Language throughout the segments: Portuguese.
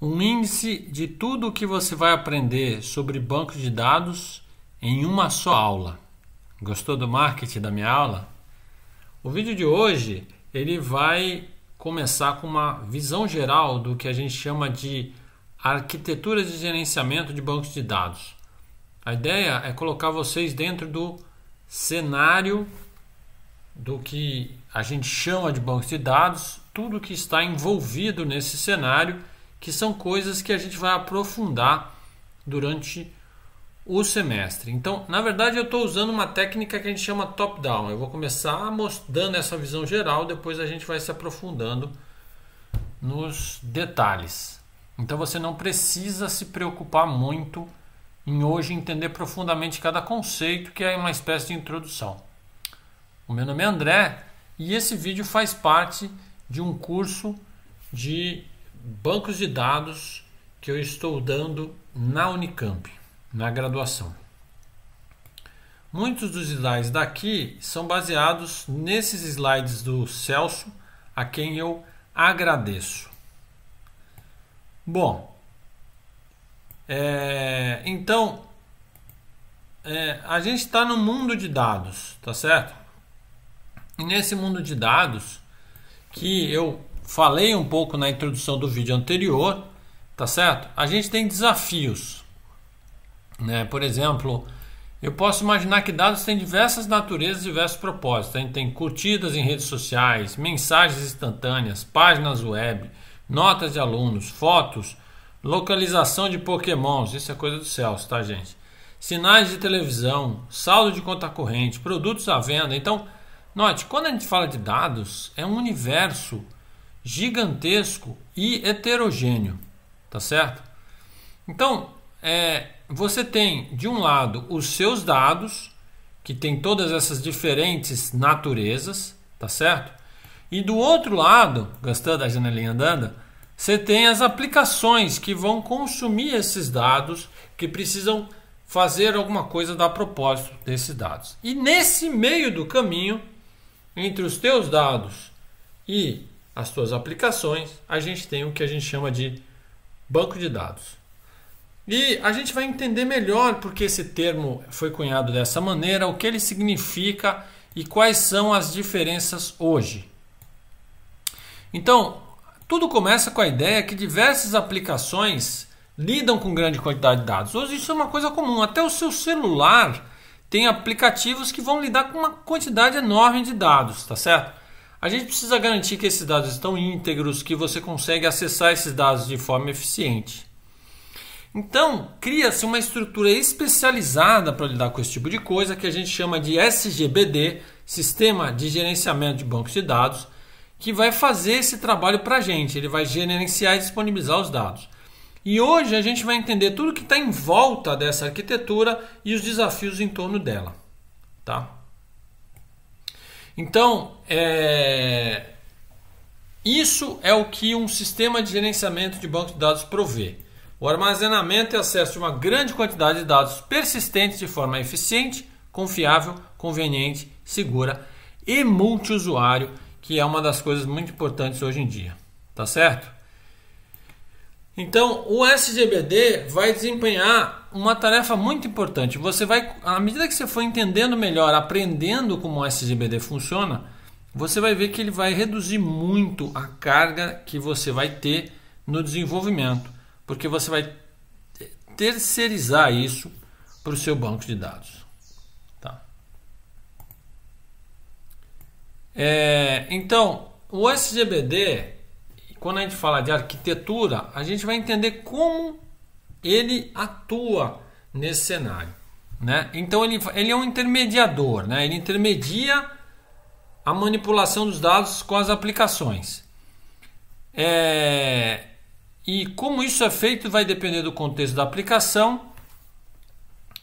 Um índice de tudo o que você vai aprender sobre banco de dados em uma só aula. Gostou do marketing da minha aula? O vídeo de hoje ele vai começar com uma visão geral do que a gente chama de arquitetura de gerenciamento de bancos de dados. A ideia é colocar vocês dentro do cenário do que a gente chama de banco de dados, tudo que está envolvido nesse cenário que são coisas que a gente vai aprofundar durante o semestre. Então, na verdade, eu estou usando uma técnica que a gente chama top-down. Eu vou começar dando essa visão geral, depois a gente vai se aprofundando nos detalhes. Então, você não precisa se preocupar muito em hoje entender profundamente cada conceito, que é uma espécie de introdução. O meu nome é André e esse vídeo faz parte de um curso de bancos de dados que eu estou dando na Unicamp, na graduação. Muitos dos slides daqui são baseados nesses slides do Celso, a quem eu agradeço. Bom, é, então é, a gente está no mundo de dados, tá certo? E nesse mundo de dados que eu Falei um pouco na introdução do vídeo anterior, tá certo? A gente tem desafios, né? Por exemplo, eu posso imaginar que dados têm diversas naturezas, diversos propósitos. A né? gente tem curtidas em redes sociais, mensagens instantâneas, páginas web, notas de alunos, fotos, localização de pokémons, isso é coisa do Celso, tá gente? Sinais de televisão, saldo de conta corrente, produtos à venda. Então, note, quando a gente fala de dados, é um universo gigantesco e heterogêneo, tá certo? Então, é, você tem de um lado os seus dados, que tem todas essas diferentes naturezas, tá certo? E do outro lado, gastando a janelinha andando, você tem as aplicações que vão consumir esses dados, que precisam fazer alguma coisa da propósito desses dados. E nesse meio do caminho, entre os teus dados e as suas aplicações, a gente tem o que a gente chama de banco de dados. E a gente vai entender melhor porque esse termo foi cunhado dessa maneira, o que ele significa e quais são as diferenças hoje. Então, tudo começa com a ideia que diversas aplicações lidam com grande quantidade de dados. Hoje isso é uma coisa comum, até o seu celular tem aplicativos que vão lidar com uma quantidade enorme de dados, tá certo? A gente precisa garantir que esses dados estão íntegros, que você consegue acessar esses dados de forma eficiente. Então, cria-se uma estrutura especializada para lidar com esse tipo de coisa que a gente chama de SGBD Sistema de Gerenciamento de Bancos de Dados que vai fazer esse trabalho para a gente. Ele vai gerenciar e disponibilizar os dados. E hoje a gente vai entender tudo que está em volta dessa arquitetura e os desafios em torno dela. Tá? Então, é... isso é o que um sistema de gerenciamento de banco de dados provê. O armazenamento e acesso de uma grande quantidade de dados persistentes de forma eficiente, confiável, conveniente, segura e multiusuário, que é uma das coisas muito importantes hoje em dia. Tá certo? Então, o SGBD vai desempenhar uma tarefa muito importante. Você vai, à medida que você for entendendo melhor, aprendendo como o SGBD funciona, você vai ver que ele vai reduzir muito a carga que você vai ter no desenvolvimento, porque você vai terceirizar isso para o seu banco de dados. Tá. É, então, o SGBD, quando a gente fala de arquitetura, a gente vai entender como ele atua nesse cenário. Né? Então ele, ele é um intermediador, né? ele intermedia a manipulação dos dados com as aplicações. É, e como isso é feito vai depender do contexto da aplicação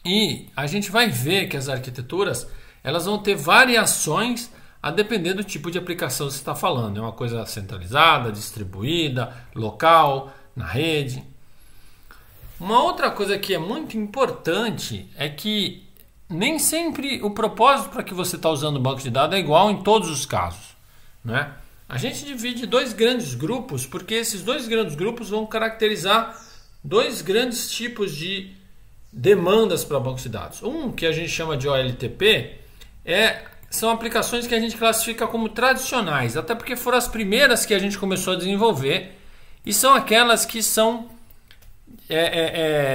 e a gente vai ver que as arquiteturas elas vão ter variações a depender do tipo de aplicação que você está falando. É uma coisa centralizada, distribuída, local, na rede. Uma outra coisa que é muito importante é que nem sempre o propósito para que você está usando o banco de dados é igual em todos os casos. Né? A gente divide dois grandes grupos, porque esses dois grandes grupos vão caracterizar dois grandes tipos de demandas para bancos de dados. Um que a gente chama de OLTP é, são aplicações que a gente classifica como tradicionais, até porque foram as primeiras que a gente começou a desenvolver e são aquelas que são é, é,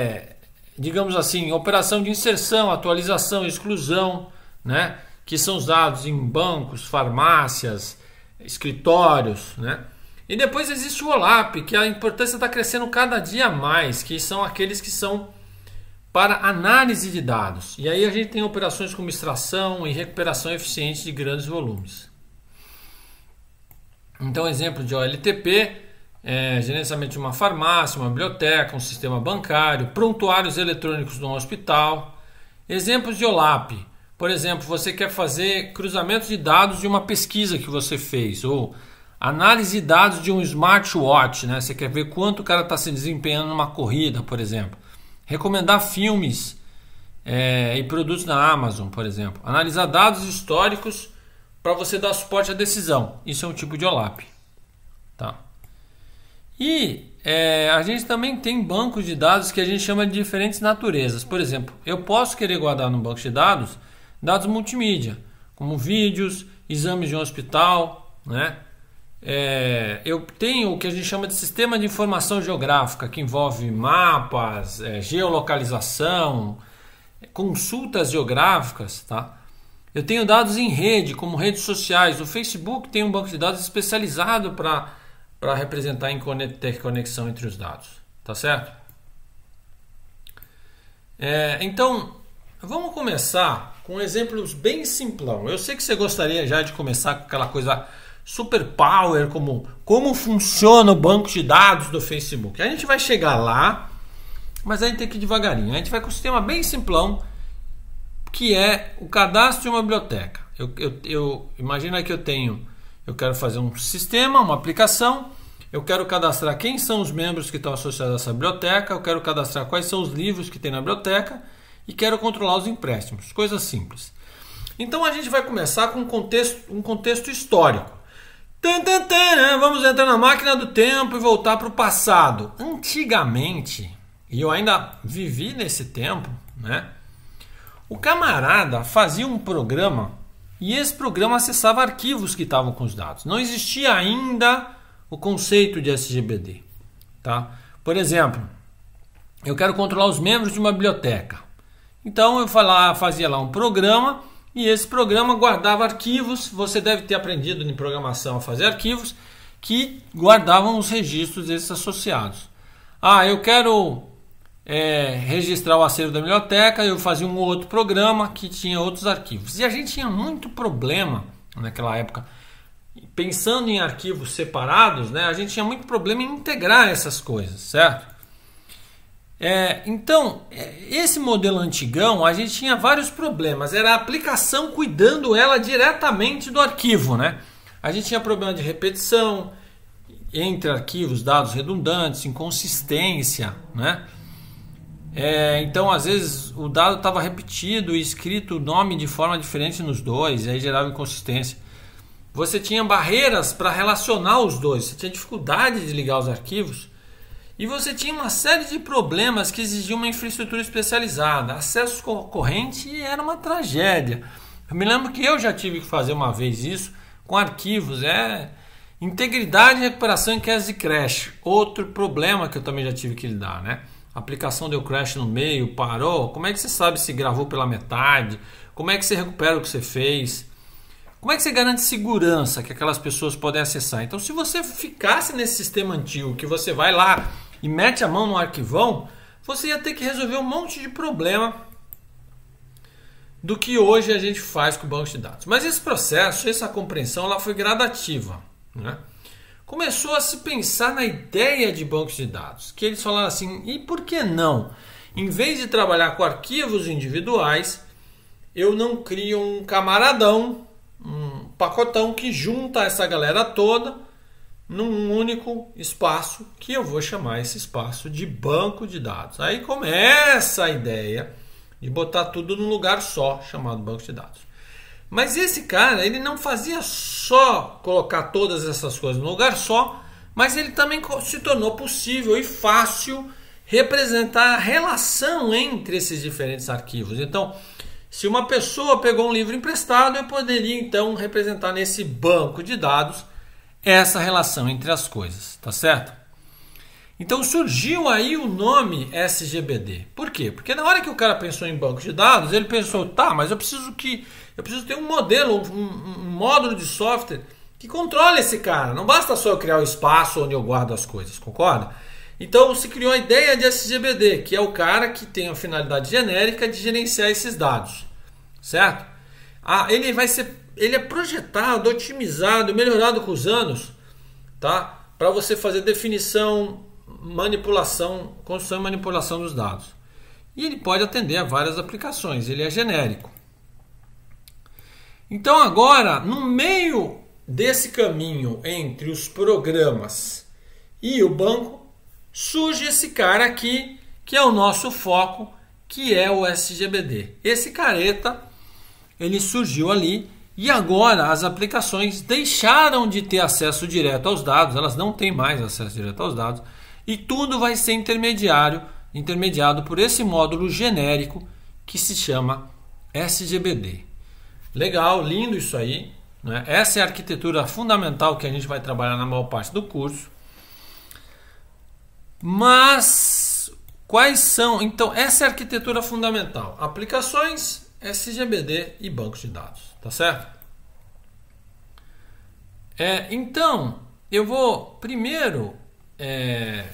é, digamos assim, operação de inserção, atualização, exclusão, né? que são usados em bancos, farmácias, escritórios, né? E depois existe o OLAP, que a importância está crescendo cada dia mais, que são aqueles que são para análise de dados. E aí a gente tem operações como extração e recuperação eficiente de grandes volumes. Então, exemplo de OLTP é, gerenciamento de uma farmácia, uma biblioteca, um sistema bancário, prontuários eletrônicos no hospital. Exemplos de OLAP. Por exemplo, você quer fazer cruzamento de dados de uma pesquisa que você fez, ou análise de dados de um smartwatch, né? Você quer ver quanto o cara está se desempenhando numa corrida, por exemplo. Recomendar filmes é, e produtos na Amazon, por exemplo. Analisar dados históricos para você dar suporte à decisão. Isso é um tipo de OLAP. Tá. E é, a gente também tem bancos de dados que a gente chama de diferentes naturezas. Por exemplo, eu posso querer guardar no banco de dados dados multimídia, como vídeos, exames de um hospital, né? É, eu tenho o que a gente chama de sistema de informação geográfica, que envolve mapas, é, geolocalização, consultas geográficas, tá? Eu tenho dados em rede, como redes sociais. O Facebook tem um banco de dados especializado para para representar em conexão entre os dados, tá certo? É, então, vamos começar com exemplos bem simplão. Eu sei que você gostaria já de começar com aquela coisa super power, como como funciona o banco de dados do Facebook. A gente vai chegar lá, mas a gente tem que ir devagarinho. A gente vai com um sistema bem simplão, que é o cadastro de uma biblioteca. Eu, eu, eu imagina que eu tenho eu quero fazer um sistema, uma aplicação. Eu quero cadastrar quem são os membros que estão associados a essa biblioteca. Eu quero cadastrar quais são os livros que tem na biblioteca. E quero controlar os empréstimos. Coisa simples. Então a gente vai começar com um contexto, um contexto histórico. Tan, tan, né? Vamos entrar na máquina do tempo e voltar para o passado. Antigamente, e eu ainda vivi nesse tempo, né? O camarada fazia um programa e esse programa acessava arquivos que estavam com os dados. Não existia ainda o conceito de SGBD. Tá? Por exemplo, eu quero controlar os membros de uma biblioteca. Então eu falava, fazia lá um programa e esse programa guardava arquivos. Você deve ter aprendido em programação a fazer arquivos que guardavam os registros desses associados. Ah, eu quero é, registrar o acervo da biblioteca, eu fazia um outro programa que tinha outros arquivos. E a gente tinha muito problema naquela época. Pensando em arquivos separados, né, a gente tinha muito problema em integrar essas coisas, certo? É, então, é, esse modelo antigão, a gente tinha vários problemas. Era a aplicação cuidando ela diretamente do arquivo, né? A gente tinha problema de repetição entre arquivos, dados redundantes, inconsistência, né? É, então, às vezes, o dado estava repetido e escrito o nome de forma diferente nos dois, e aí gerava inconsistência. Você tinha barreiras para relacionar os dois, você tinha dificuldade de ligar os arquivos, e você tinha uma série de problemas que exigiam uma infraestrutura especializada. Acesso e era uma tragédia. Eu me lembro que eu já tive que fazer uma vez isso com arquivos, é integridade, recuperação em casos de creche. Outro problema que eu também já tive que lidar, né? a aplicação deu crash no meio, parou, como é que você sabe se gravou pela metade? Como é que você recupera o que você fez? Como é que você garante segurança que aquelas pessoas podem acessar? Então, se você ficasse nesse sistema antigo, que você vai lá e mete a mão no arquivão, você ia ter que resolver um monte de problema do que hoje a gente faz com o banco de dados. Mas esse processo, essa compreensão, ela foi gradativa. Né? começou a se pensar na ideia de bancos de dados, que eles falaram assim, e por que não? Em vez de trabalhar com arquivos individuais, eu não crio um camaradão, um pacotão que junta essa galera toda num único espaço que eu vou chamar esse espaço de banco de dados. Aí começa a ideia de botar tudo num lugar só, chamado banco de dados. Mas esse cara, ele não fazia só colocar todas essas coisas no lugar só, mas ele também se tornou possível e fácil representar a relação entre esses diferentes arquivos. Então, se uma pessoa pegou um livro emprestado, eu poderia então representar nesse banco de dados essa relação entre as coisas, tá certo? Então surgiu aí o nome SGBD. Por quê? Porque na hora que o cara pensou em banco de dados, ele pensou, tá, mas eu preciso que eu preciso ter um modelo, um, um módulo de software que controle esse cara. Não basta só eu criar o um espaço onde eu guardo as coisas, concorda? Então se criou a ideia de SGBD, que é o cara que tem a finalidade genérica de gerenciar esses dados, certo? Ah, ele vai ser, ele é projetado, otimizado, melhorado com os anos, tá? Para você fazer definição, manipulação, construção e manipulação dos dados. E ele pode atender a várias aplicações. Ele é genérico. Então, agora, no meio desse caminho entre os programas e o banco, surge esse cara aqui que é o nosso foco, que é o SGBD. Esse careta, ele surgiu ali e agora as aplicações deixaram de ter acesso direto aos dados, elas não têm mais acesso direto aos dados e tudo vai ser intermediário, intermediado por esse módulo genérico que se chama SGBD. Legal, lindo isso aí. Né? Essa é a arquitetura fundamental que a gente vai trabalhar na maior parte do curso. Mas quais são? Então, essa é a arquitetura fundamental: aplicações, SGBD e bancos de dados, tá certo? É, então, eu vou primeiro é,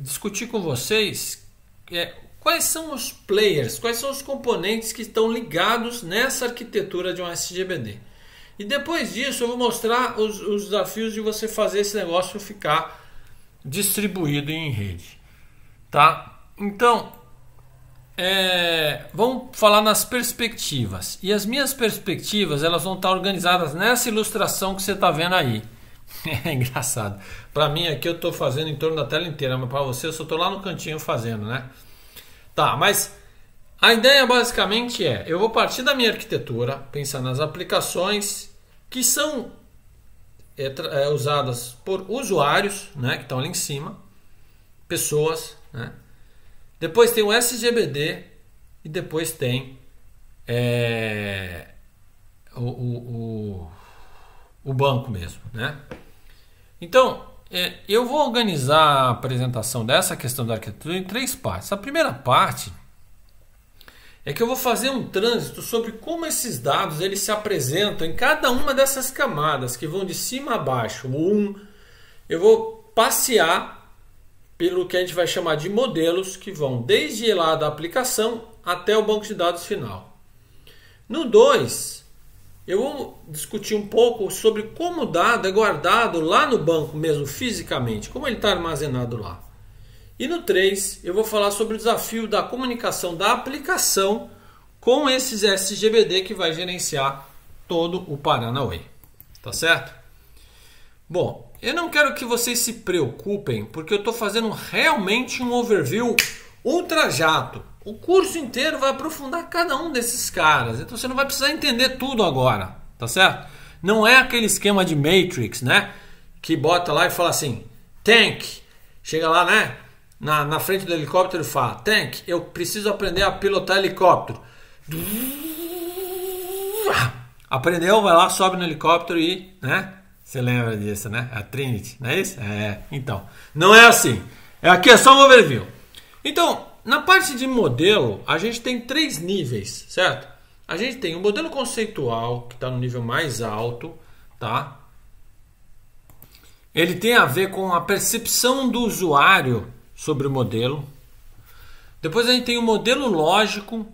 discutir com vocês é, Quais são os players, quais são os componentes que estão ligados nessa arquitetura de um SGBD? E depois disso eu vou mostrar os, os desafios de você fazer esse negócio ficar distribuído em rede. Tá? Então, é, vamos falar nas perspectivas. E as minhas perspectivas elas vão estar organizadas nessa ilustração que você está vendo aí. É engraçado. Para mim aqui eu estou fazendo em torno da tela inteira, mas para você eu só estou lá no cantinho fazendo, né? Tá, mas a ideia basicamente é: eu vou partir da minha arquitetura, pensar nas aplicações que são é, é, usadas por usuários, né, que estão ali em cima, pessoas, né? Depois tem o SGBD e depois tem é, o, o, o, o banco mesmo, né? Então, é, eu vou organizar a apresentação dessa questão da arquitetura em três partes. A primeira parte é que eu vou fazer um trânsito sobre como esses dados eles se apresentam em cada uma dessas camadas que vão de cima a baixo. O um, eu vou passear pelo que a gente vai chamar de modelos que vão desde lá da aplicação até o banco de dados final. No 2, eu vou discutir um pouco sobre como o dado é guardado lá no banco mesmo, fisicamente, como ele está armazenado lá. E no 3, eu vou falar sobre o desafio da comunicação da aplicação com esses SGBD que vai gerenciar todo o Paranauê. Tá certo? Bom, eu não quero que vocês se preocupem, porque eu estou fazendo realmente um overview ultra jato. O curso inteiro vai aprofundar cada um desses caras. Então você não vai precisar entender tudo agora, tá certo? Não é aquele esquema de Matrix, né? Que bota lá e fala assim: Tank. Chega lá, né? Na, na frente do helicóptero e fala: Tank, eu preciso aprender a pilotar helicóptero. Aprendeu, vai lá, sobe no helicóptero e, né? Você lembra disso, né? É a Trinity, não é isso? É, então. Não é assim. É Aqui é só um overview. Então, na parte de modelo, a gente tem três níveis, certo? A gente tem o modelo conceitual, que está no nível mais alto, tá? Ele tem a ver com a percepção do usuário sobre o modelo. Depois a gente tem o modelo lógico,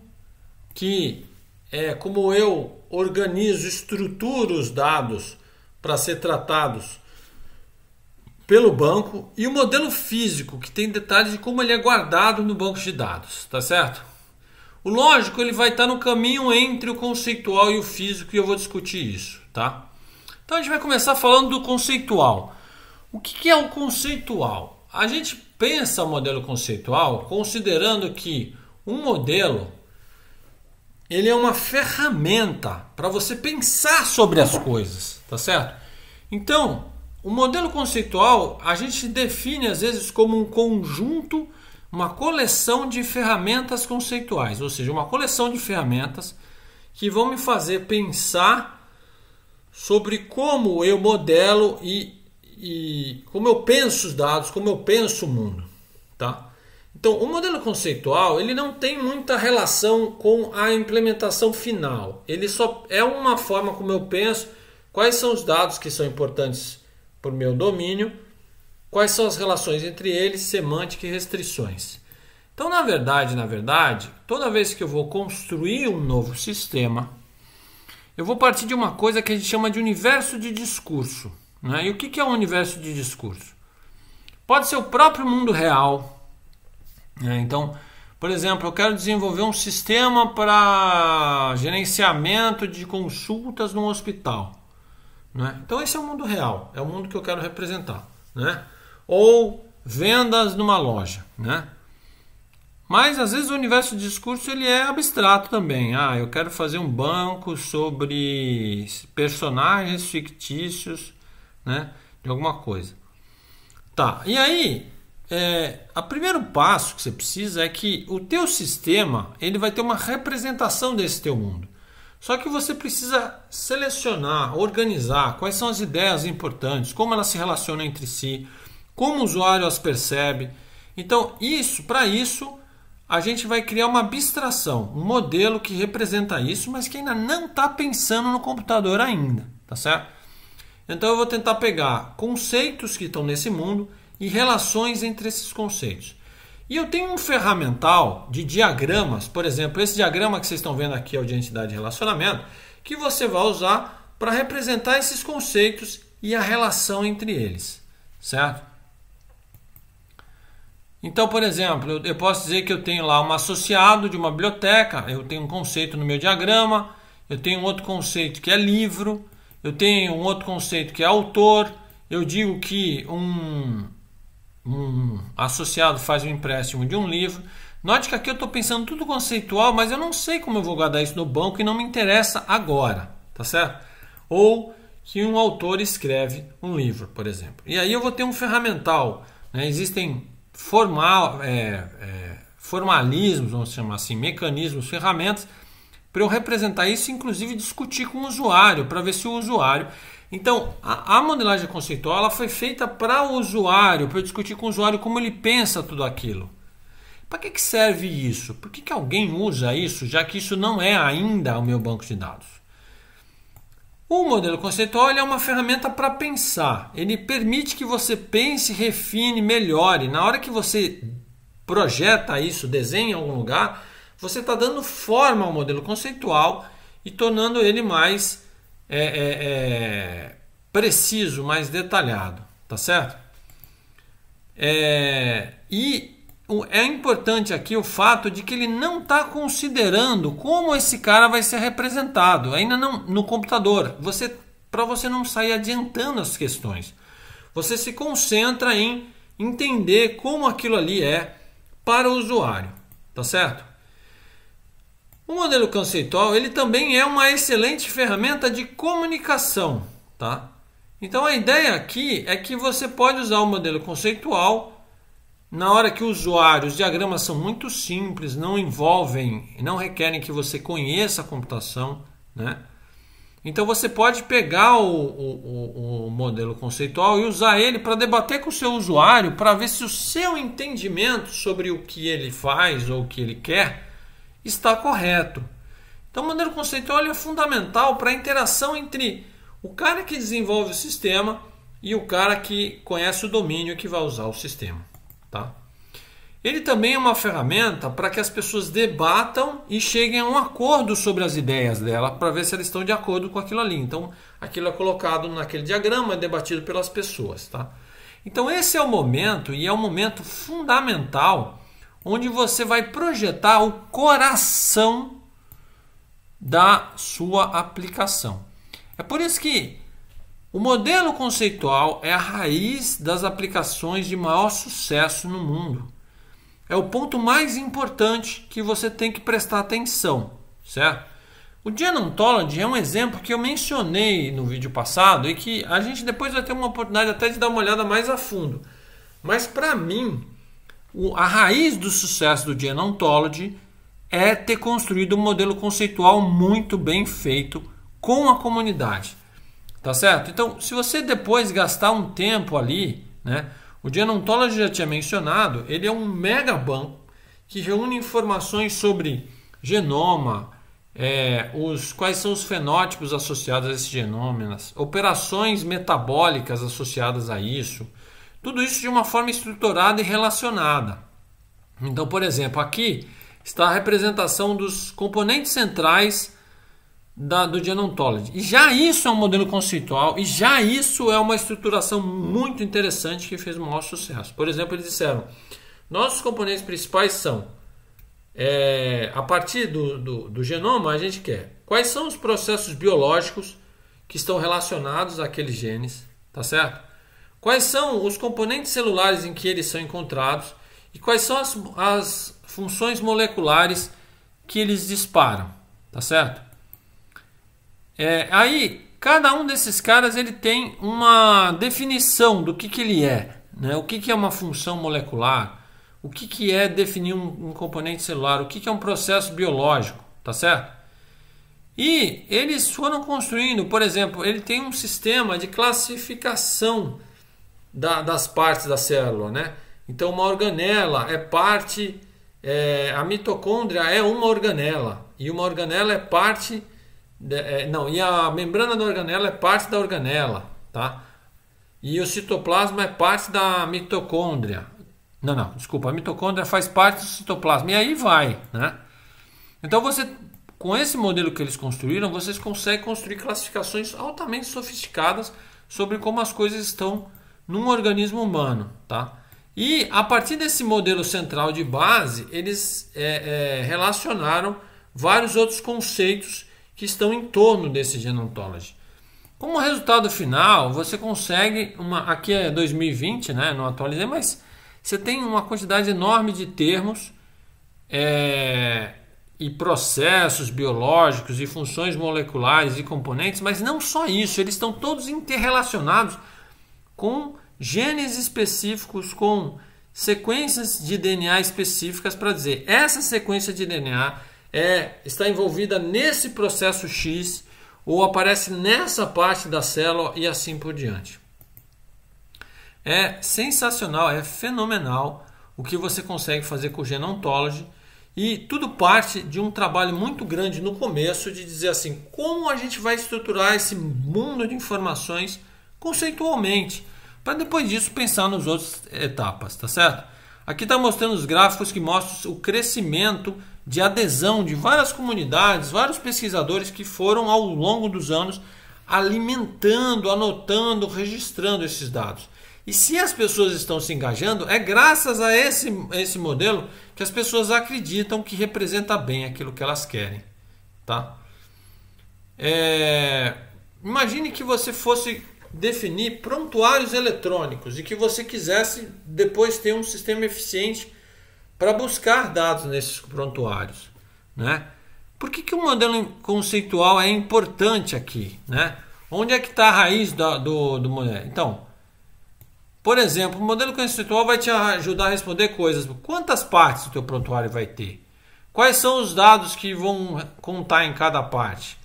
que é como eu organizo, estruturo os dados para ser tratados pelo banco e o modelo físico, que tem detalhes de como ele é guardado no banco de dados, tá certo? O lógico ele vai estar no caminho entre o conceitual e o físico e eu vou discutir isso, tá? Então a gente vai começar falando do conceitual. O que, é o conceitual? A gente pensa o modelo conceitual considerando que um modelo ele é uma ferramenta para você pensar sobre as coisas, tá certo? Então, o modelo conceitual a gente define às vezes como um conjunto, uma coleção de ferramentas conceituais, ou seja, uma coleção de ferramentas que vão me fazer pensar sobre como eu modelo e, e como eu penso os dados, como eu penso o mundo, tá? Então, o modelo conceitual ele não tem muita relação com a implementação final. Ele só é uma forma como eu penso quais são os dados que são importantes por meu domínio, quais são as relações entre eles, semântica e restrições. Então, na verdade, na verdade, toda vez que eu vou construir um novo sistema, eu vou partir de uma coisa que a gente chama de universo de discurso. Né? E o que é um universo de discurso? Pode ser o próprio mundo real. Né? Então, por exemplo, eu quero desenvolver um sistema para gerenciamento de consultas num hospital. Né? Então esse é o mundo real, é o mundo que eu quero representar. Né? Ou vendas numa loja. Né? Mas às vezes o universo do discurso ele é abstrato também. Ah, eu quero fazer um banco sobre personagens fictícios né, de alguma coisa. Tá, e aí é, o primeiro passo que você precisa é que o teu sistema ele vai ter uma representação desse teu mundo. Só que você precisa selecionar, organizar quais são as ideias importantes, como elas se relacionam entre si, como o usuário as percebe. Então, isso, para isso, a gente vai criar uma abstração, um modelo que representa isso, mas que ainda não está pensando no computador ainda, tá certo? Então eu vou tentar pegar conceitos que estão nesse mundo e relações entre esses conceitos. E eu tenho um ferramental de diagramas, por exemplo, esse diagrama que vocês estão vendo aqui é o de entidade e relacionamento, que você vai usar para representar esses conceitos e a relação entre eles, certo? Então, por exemplo, eu posso dizer que eu tenho lá um associado de uma biblioteca, eu tenho um conceito no meu diagrama, eu tenho um outro conceito que é livro, eu tenho um outro conceito que é autor, eu digo que um, um associado faz um empréstimo de um livro. Note que aqui eu estou pensando tudo conceitual, mas eu não sei como eu vou guardar isso no banco e não me interessa agora, tá certo? Ou que um autor escreve um livro, por exemplo. E aí eu vou ter um ferramental. Né? Existem formal, é, é, formalismos, vamos chamar assim, mecanismos, ferramentas para eu representar isso, inclusive discutir com o usuário, para ver se o usuário então, a, a modelagem conceitual ela foi feita para o usuário, para eu discutir com o usuário como ele pensa tudo aquilo. Para que, que serve isso? Por que, que alguém usa isso, já que isso não é ainda o meu banco de dados? O modelo conceitual é uma ferramenta para pensar. Ele permite que você pense, refine, melhore. Na hora que você projeta isso, desenha em algum lugar, você está dando forma ao modelo conceitual e tornando ele mais é, é, é, preciso, mais detalhado, tá certo? É, e é importante aqui o fato de que ele não está considerando como esse cara vai ser representado ainda não no computador. Você para você não sair adiantando as questões. Você se concentra em entender como aquilo ali é para o usuário, tá certo? O modelo conceitual ele também é uma excelente ferramenta de comunicação, tá? Então a ideia aqui é que você pode usar o modelo conceitual na hora que o usuário, os diagramas são muito simples, não envolvem, não requerem que você conheça a computação, né? Então você pode pegar o, o, o modelo conceitual e usar ele para debater com o seu usuário, para ver se o seu entendimento sobre o que ele faz ou o que ele quer está correto. Então, o modelo conceitual é fundamental para a interação entre o cara que desenvolve o sistema e o cara que conhece o domínio que vai usar o sistema. Tá? Ele também é uma ferramenta para que as pessoas debatam e cheguem a um acordo sobre as ideias dela, para ver se elas estão de acordo com aquilo ali. Então, aquilo é colocado naquele diagrama, é debatido pelas pessoas. Tá? Então, esse é o momento, e é um momento fundamental onde você vai projetar o coração da sua aplicação. É por isso que o modelo conceitual é a raiz das aplicações de maior sucesso no mundo. É o ponto mais importante que você tem que prestar atenção, certo? O Genontology é um exemplo que eu mencionei no vídeo passado e que a gente depois vai ter uma oportunidade até de dar uma olhada mais a fundo. Mas para mim, a raiz do sucesso do Gen Ontology é ter construído um modelo conceitual muito bem feito com a comunidade. Tá certo? Então, se você depois gastar um tempo ali, né? O Gen Ontology já tinha mencionado, ele é um mega banco que reúne informações sobre genoma, é, os, quais são os fenótipos associados a esses genômenos, operações metabólicas associadas a isso, tudo isso de uma forma estruturada e relacionada. Então, por exemplo, aqui está a representação dos componentes centrais da, do Genontology. E já isso é um modelo conceitual e já isso é uma estruturação muito interessante que fez o maior sucesso. Por exemplo, eles disseram: nossos componentes principais são, é, a partir do, do, do genoma, a gente quer quais são os processos biológicos que estão relacionados àqueles genes, tá certo? Quais são os componentes celulares em que eles são encontrados e quais são as, as funções moleculares que eles disparam, tá certo? É, aí cada um desses caras ele tem uma definição do que, que ele é, né? O que, que é uma função molecular? O que, que é definir um, um componente celular? O que, que é um processo biológico, tá certo? E eles foram construindo, por exemplo, ele tem um sistema de classificação da, das partes da célula, né? Então, uma organela é parte, é, a mitocôndria é uma organela e uma organela é parte, é, não, e a membrana da organela é parte da organela, tá? E o citoplasma é parte da mitocôndria. Não, não, desculpa, a mitocôndria faz parte do citoplasma e aí vai, né? Então você com esse modelo que eles construíram, vocês conseguem construir classificações altamente sofisticadas sobre como as coisas estão num organismo humano, tá? E a partir desse modelo central de base, eles é, é, relacionaram vários outros conceitos que estão em torno desse Genontology. Como resultado final, você consegue uma. Aqui é 2020, né? Não atualizei, mas você tem uma quantidade enorme de termos é, e processos biológicos e funções moleculares e componentes, mas não só isso, eles estão todos interrelacionados com genes específicos, com sequências de DNA específicas para dizer essa sequência de DNA é, está envolvida nesse processo X ou aparece nessa parte da célula e assim por diante. É sensacional, é fenomenal o que você consegue fazer com o Genontology e tudo parte de um trabalho muito grande no começo de dizer assim, como a gente vai estruturar esse mundo de informações conceitualmente, para depois disso pensar nas outras etapas, tá certo? Aqui está mostrando os gráficos que mostram o crescimento de adesão de várias comunidades, vários pesquisadores que foram ao longo dos anos alimentando, anotando, registrando esses dados. E se as pessoas estão se engajando, é graças a esse, esse modelo que as pessoas acreditam que representa bem aquilo que elas querem. Tá? É... Imagine que você fosse definir prontuários eletrônicos e que você quisesse depois ter um sistema eficiente para buscar dados nesses prontuários, né? Por que, que o modelo conceitual é importante aqui, né? Onde é que está a raiz do, do modelo? Então, por exemplo, o modelo conceitual vai te ajudar a responder coisas. Quantas partes o teu prontuário vai ter? Quais são os dados que vão contar em cada parte?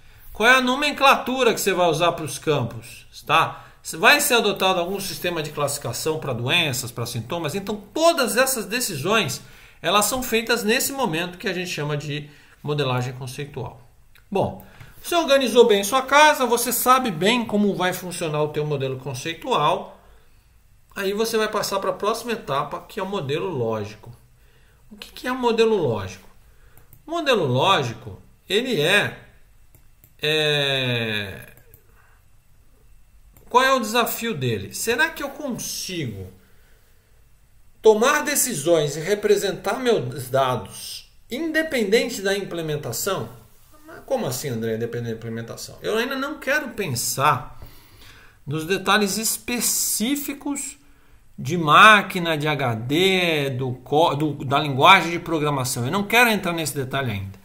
qual é a nomenclatura que você vai usar para os campos, tá? Vai ser adotado algum sistema de classificação para doenças, para sintomas? Então, todas essas decisões, elas são feitas nesse momento que a gente chama de modelagem conceitual. Bom, você organizou bem sua casa, você sabe bem como vai funcionar o teu modelo conceitual. Aí você vai passar para a próxima etapa, que é o modelo lógico. O que, é o modelo lógico? O modelo lógico, ele é é... Qual é o desafio dele? Será que eu consigo tomar decisões e representar meus dados independente da implementação? Como assim, André, independente da implementação? Eu ainda não quero pensar nos detalhes específicos de máquina, de HD, do, do, da linguagem de programação. Eu não quero entrar nesse detalhe ainda.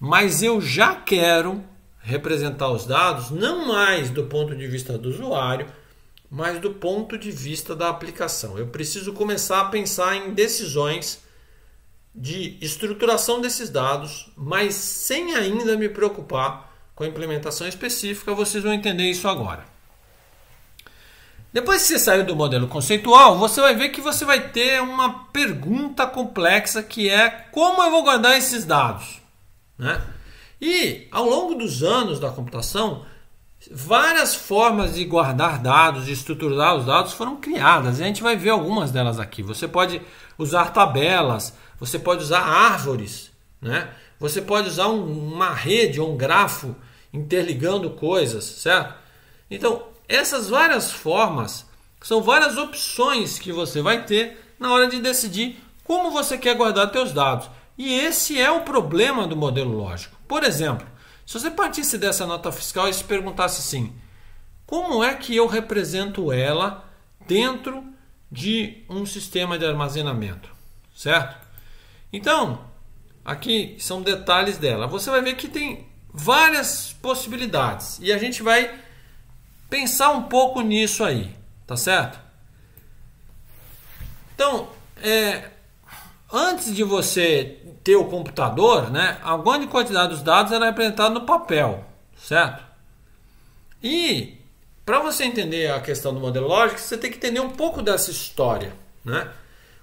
Mas eu já quero representar os dados não mais do ponto de vista do usuário, mas do ponto de vista da aplicação. Eu preciso começar a pensar em decisões de estruturação desses dados, mas sem ainda me preocupar com a implementação específica. Vocês vão entender isso agora. Depois que você sair do modelo conceitual, você vai ver que você vai ter uma pergunta complexa que é como eu vou guardar esses dados, né? E ao longo dos anos da computação, várias formas de guardar dados, de estruturar os dados foram criadas. E a gente vai ver algumas delas aqui. Você pode usar tabelas, você pode usar árvores, né? Você pode usar um, uma rede ou um grafo interligando coisas, certo? Então, essas várias formas são várias opções que você vai ter na hora de decidir como você quer guardar seus dados. E esse é o problema do modelo lógico. Por exemplo, se você partisse dessa nota fiscal e se perguntasse assim: como é que eu represento ela dentro de um sistema de armazenamento? Certo? Então, aqui são detalhes dela. Você vai ver que tem várias possibilidades e a gente vai pensar um pouco nisso aí, tá certo? Então, é, antes de você teu computador, né, a grande quantidade dos dados era apresentada no papel, certo? E para você entender a questão do modelo lógico, você tem que entender um pouco dessa história, né?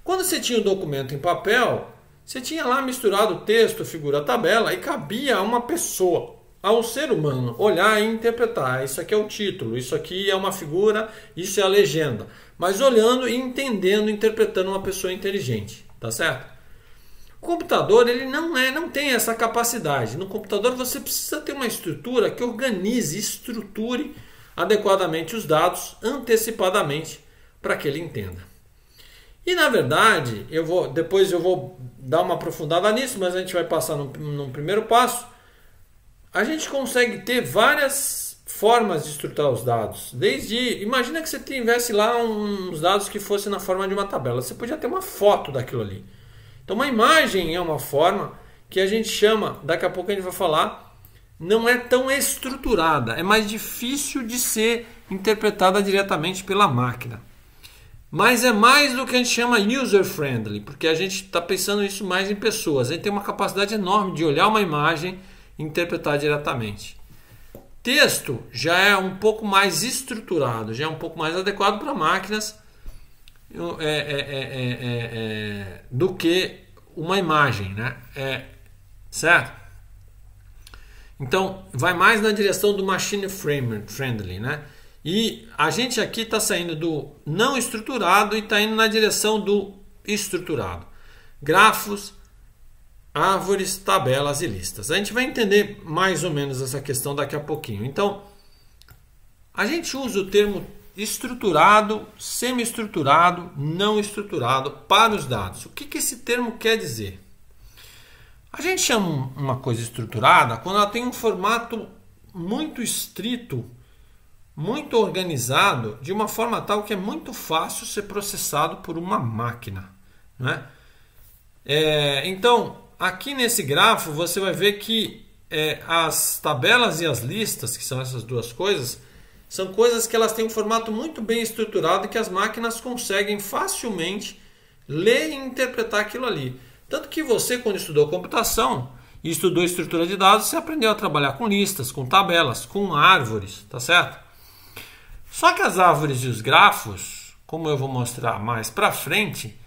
Quando você tinha o um documento em papel, você tinha lá misturado texto, figura, tabela e cabia a uma pessoa, a um ser humano, olhar e interpretar. Isso aqui é o título, isso aqui é uma figura, isso é a legenda. Mas olhando e entendendo, interpretando uma pessoa inteligente, tá certo? O computador ele não é, não tem essa capacidade. No computador você precisa ter uma estrutura que organize, estruture adequadamente os dados antecipadamente para que ele entenda. E na verdade, eu vou depois eu vou dar uma aprofundada nisso, mas a gente vai passar num, num primeiro passo. A gente consegue ter várias formas de estruturar os dados. Desde imagina que você tivesse lá uns dados que fosse na forma de uma tabela, você podia ter uma foto daquilo ali. Então uma imagem é uma forma que a gente chama, daqui a pouco a gente vai falar, não é tão estruturada, é mais difícil de ser interpretada diretamente pela máquina. Mas é mais do que a gente chama user-friendly, porque a gente está pensando isso mais em pessoas. A gente tem uma capacidade enorme de olhar uma imagem e interpretar diretamente. Texto já é um pouco mais estruturado, já é um pouco mais adequado para máquinas, é, é, é, é, do que uma imagem, né? certo? Então, vai mais na direção do machine friendly, né? E a gente aqui está saindo do não estruturado e está indo na direção do estruturado. Grafos, árvores, tabelas e listas. A gente vai entender mais ou menos essa questão daqui a pouquinho. Então, a gente usa o termo estruturado, semi-estruturado, não estruturado para os dados. O que, que esse termo quer dizer? A gente chama uma coisa estruturada quando ela tem um formato muito estrito, muito organizado, de uma forma tal que é muito fácil ser processado por uma máquina. Né? É, então, aqui nesse grafo, você vai ver que é, as tabelas e as listas, que são essas duas coisas, são coisas que elas têm um formato muito bem estruturado e que as máquinas conseguem facilmente ler e interpretar aquilo ali. Tanto que você, quando estudou computação e estudou estrutura de dados, você aprendeu a trabalhar com listas, com tabelas, com árvores, tá certo? Só que as árvores e os grafos, como eu vou mostrar mais para frente,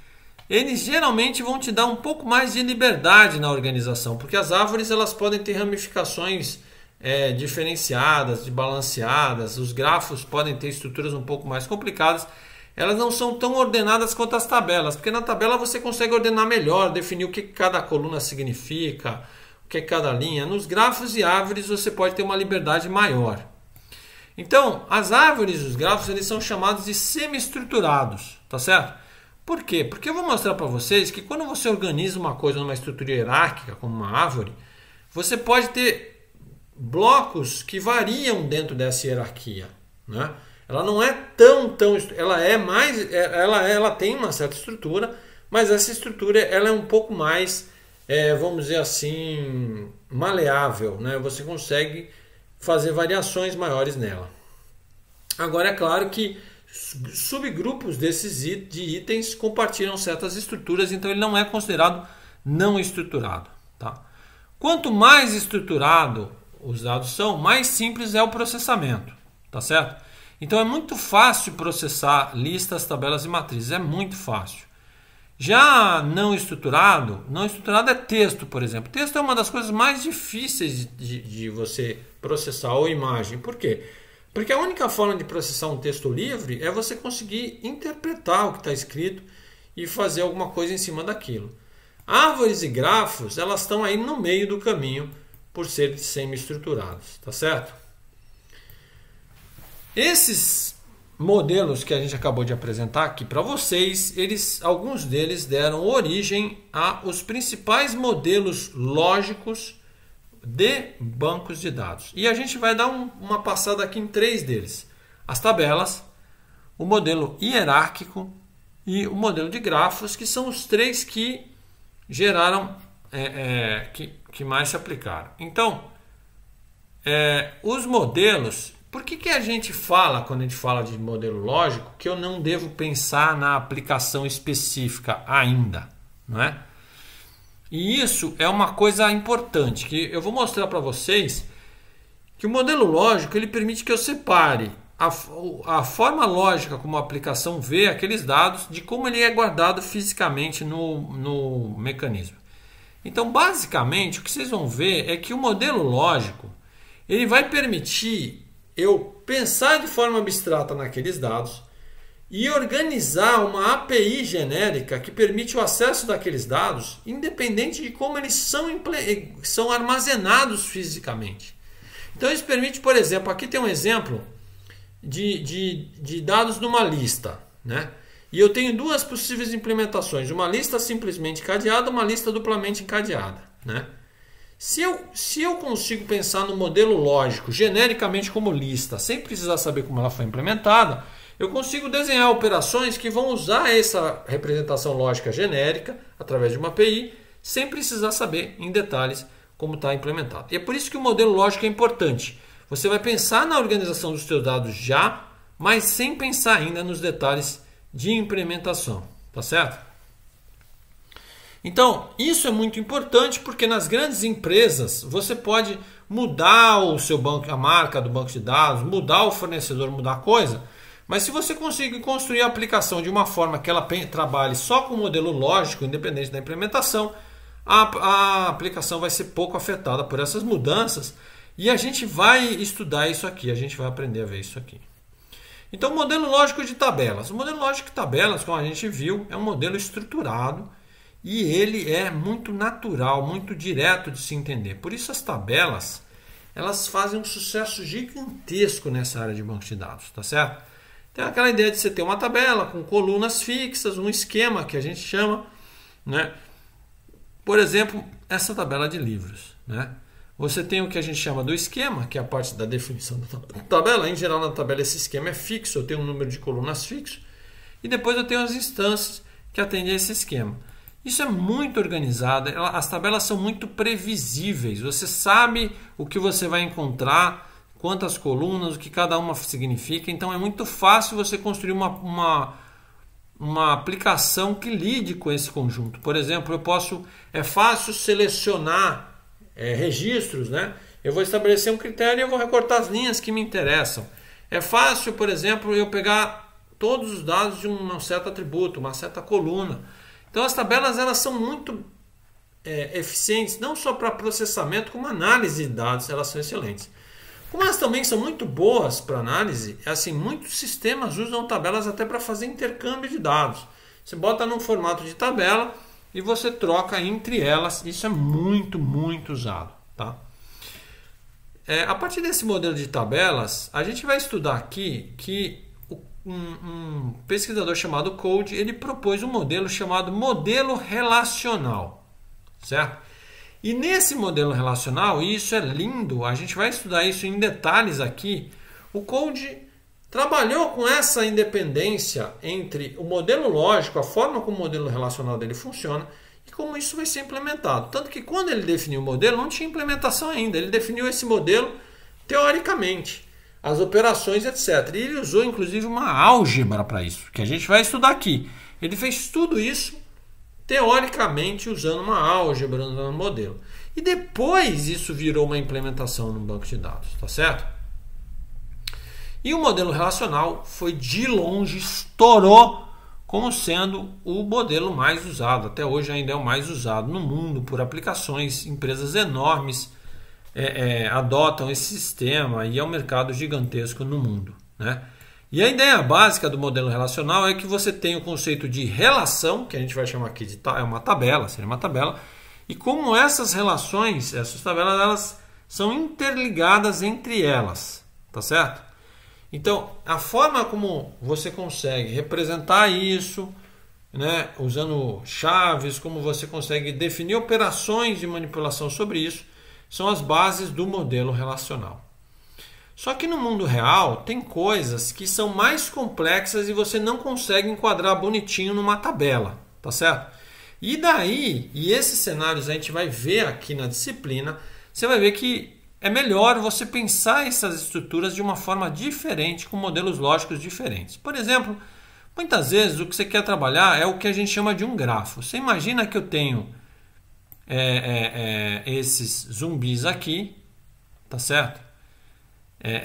eles geralmente vão te dar um pouco mais de liberdade na organização, porque as árvores elas podem ter ramificações é, diferenciadas, balanceadas, os grafos podem ter estruturas um pouco mais complicadas, elas não são tão ordenadas quanto as tabelas, porque na tabela você consegue ordenar melhor, definir o que cada coluna significa, o que é cada linha. Nos grafos e árvores você pode ter uma liberdade maior. Então, as árvores e os grafos eles são chamados de semi-estruturados, tá certo? Por quê? Porque eu vou mostrar para vocês que quando você organiza uma coisa numa estrutura hierárquica, como uma árvore, você pode ter blocos que variam dentro dessa hierarquia, né? Ela não é tão tão, ela é mais, é, ela ela tem uma certa estrutura, mas essa estrutura ela é um pouco mais, é, vamos dizer assim, maleável, né? Você consegue fazer variações maiores nela. Agora é claro que subgrupos desses de itens compartilham certas estruturas, então ele não é considerado não estruturado, tá? Quanto mais estruturado os dados são, mais simples é o processamento, tá certo? Então é muito fácil processar listas, tabelas e matrizes, é muito fácil. Já não estruturado, não estruturado é texto, por exemplo. Texto é uma das coisas mais difíceis de, de você processar, ou imagem. Por quê? Porque a única forma de processar um texto livre é você conseguir interpretar o que está escrito e fazer alguma coisa em cima daquilo. Árvores e grafos, elas estão aí no meio do caminho por serem semi-estruturados, tá certo? Esses modelos que a gente acabou de apresentar aqui para vocês, eles, alguns deles deram origem a os principais modelos lógicos de bancos de dados. E a gente vai dar um, uma passada aqui em três deles: as tabelas, o modelo hierárquico e o modelo de grafos, que são os três que geraram, é, é, que que mais se aplicaram. Então, é, os modelos. Por que, que a gente fala, quando a gente fala de modelo lógico, que eu não devo pensar na aplicação específica ainda? Não é? E isso é uma coisa importante que eu vou mostrar para vocês que o modelo lógico ele permite que eu separe a, a forma lógica como a aplicação vê aqueles dados de como ele é guardado fisicamente no, no mecanismo. Então, basicamente, o que vocês vão ver é que o modelo lógico ele vai permitir eu pensar de forma abstrata naqueles dados e organizar uma API genérica que permite o acesso daqueles dados, independente de como eles são, são armazenados fisicamente. Então, isso permite, por exemplo, aqui tem um exemplo de, de, de dados numa lista. Né? E eu tenho duas possíveis implementações: uma lista simplesmente encadeada, uma lista duplamente encadeada. Né? Se, eu, se eu consigo pensar no modelo lógico, genericamente como lista, sem precisar saber como ela foi implementada, eu consigo desenhar operações que vão usar essa representação lógica genérica através de uma API, sem precisar saber em detalhes como está implementado. E é por isso que o modelo lógico é importante. Você vai pensar na organização dos seus dados já, mas sem pensar ainda nos detalhes de implementação, tá certo? Então, isso é muito importante porque nas grandes empresas você pode mudar o seu banco, a marca do banco de dados, mudar o fornecedor, mudar a coisa. Mas se você conseguir construir a aplicação de uma forma que ela trabalhe só com o modelo lógico, independente da implementação, a, a aplicação vai ser pouco afetada por essas mudanças. E a gente vai estudar isso aqui, a gente vai aprender a ver isso aqui. Então, modelo lógico de tabelas. O modelo lógico de tabelas, como a gente viu, é um modelo estruturado e ele é muito natural, muito direto de se entender. Por isso as tabelas, elas fazem um sucesso gigantesco nessa área de banco de dados, tá certo? Tem aquela ideia de você ter uma tabela com colunas fixas, um esquema que a gente chama, né? Por exemplo, essa tabela de livros, né? Você tem o que a gente chama do esquema, que é a parte da definição da tabela. Em geral, na tabela, esse esquema é fixo, eu tenho um número de colunas fixo. E depois eu tenho as instâncias que atendem a esse esquema. Isso é muito organizado, as tabelas são muito previsíveis. Você sabe o que você vai encontrar, quantas colunas, o que cada uma significa. Então é muito fácil você construir uma, uma, uma aplicação que lide com esse conjunto. Por exemplo, eu posso. É fácil selecionar é, registros, né? Eu vou estabelecer um critério e eu vou recortar as linhas que me interessam. É fácil, por exemplo, eu pegar todos os dados de um certo atributo, uma certa coluna. Então as tabelas elas são muito é, eficientes, não só para processamento, como análise de dados, elas são excelentes. Como elas também são muito boas para análise, é assim, muitos sistemas usam tabelas até para fazer intercâmbio de dados. Você bota num formato de tabela, e você troca entre elas. Isso é muito, muito usado. Tá? É, a partir desse modelo de tabelas, a gente vai estudar aqui que um, um pesquisador chamado Code ele propôs um modelo chamado modelo relacional, certo? E nesse modelo relacional, e isso é lindo, a gente vai estudar isso em detalhes aqui. O Code trabalhou com essa independência entre o modelo lógico, a forma como o modelo relacional dele funciona e como isso vai ser implementado. Tanto que quando ele definiu o modelo, não tinha implementação ainda, ele definiu esse modelo teoricamente, as operações, etc. E ele usou inclusive uma álgebra para isso, que a gente vai estudar aqui. Ele fez tudo isso teoricamente usando uma álgebra no modelo. E depois isso virou uma implementação no banco de dados, tá certo? E o modelo relacional foi de longe, estourou como sendo o modelo mais usado. Até hoje ainda é o mais usado no mundo por aplicações, empresas enormes é, é, adotam esse sistema e é um mercado gigantesco no mundo. Né? E a ideia básica do modelo relacional é que você tem o conceito de relação, que a gente vai chamar aqui de ta é uma tabela, seria uma tabela, e como essas relações, essas tabelas, elas são interligadas entre elas, tá certo? Então, a forma como você consegue representar isso, né, usando chaves, como você consegue definir operações de manipulação sobre isso, são as bases do modelo relacional. Só que no mundo real tem coisas que são mais complexas e você não consegue enquadrar bonitinho numa tabela, tá certo? E daí, e esses cenários a gente vai ver aqui na disciplina, você vai ver que é melhor você pensar essas estruturas de uma forma diferente, com modelos lógicos diferentes. Por exemplo, muitas vezes o que você quer trabalhar é o que a gente chama de um grafo. Você imagina que eu tenho é, é, é, esses zumbis aqui, tá certo? É, é,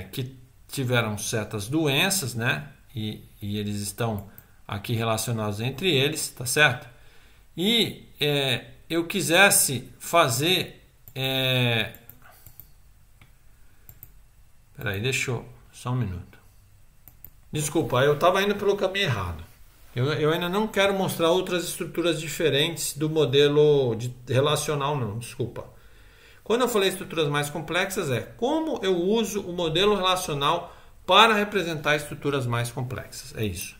é, que tiveram certas doenças, né? E, e, eles estão aqui relacionados entre eles, tá certo? E eu quisesse fazer Peraí, deixa eu. Só um minuto. Desculpa, eu estava indo pelo caminho errado. Eu, eu, ainda não quero mostrar outras estruturas diferentes do modelo de, relacional, não, desculpa. Quando eu falei estruturas mais complexas, é como eu uso o modelo relacional para representar estruturas mais complexas. É isso.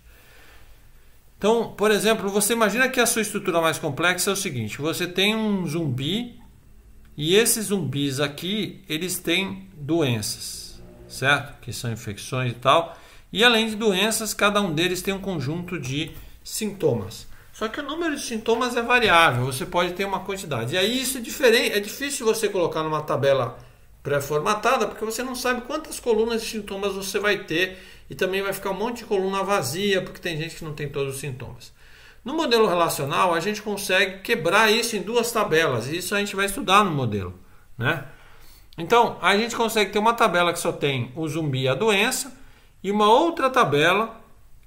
Então, por exemplo, você imagina que a sua estrutura mais complexa é o seguinte: você tem um zumbi e esses zumbis aqui, eles têm doenças certo? Que são infecções e tal. E além de doenças, cada um deles tem um conjunto de sintomas. Só que o número de sintomas é variável, você pode ter uma quantidade. E aí isso é diferente, é difícil você colocar numa tabela pré-formatada, porque você não sabe quantas colunas de sintomas você vai ter e também vai ficar um monte de coluna vazia, porque tem gente que não tem todos os sintomas. No modelo relacional, a gente consegue quebrar isso em duas tabelas, e isso a gente vai estudar no modelo, né? Então, a gente consegue ter uma tabela que só tem o zumbi e a doença, e uma outra tabela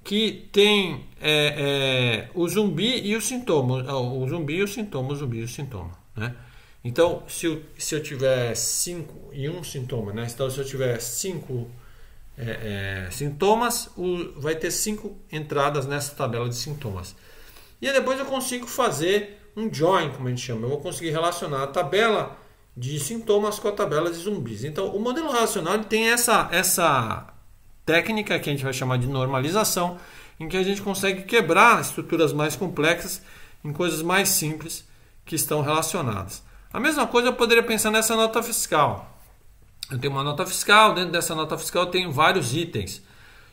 que tem é, é, o zumbi e o sintoma. O zumbi e o sintoma, o zumbi e o sintoma. Né? Então, se eu, se eu tiver cinco e um sintoma, né? então se eu tiver cinco é, é sintomas, o, vai ter cinco entradas nessa tabela de sintomas. E depois eu consigo fazer um join, como a gente chama. Eu vou conseguir relacionar a tabela de sintomas com a tabela de zumbis. Então, o modelo racional tem essa, essa técnica que a gente vai chamar de normalização, em que a gente consegue quebrar estruturas mais complexas em coisas mais simples que estão relacionadas. A mesma coisa eu poderia pensar nessa nota fiscal. Eu tenho uma nota fiscal, dentro dessa nota fiscal eu tenho vários itens.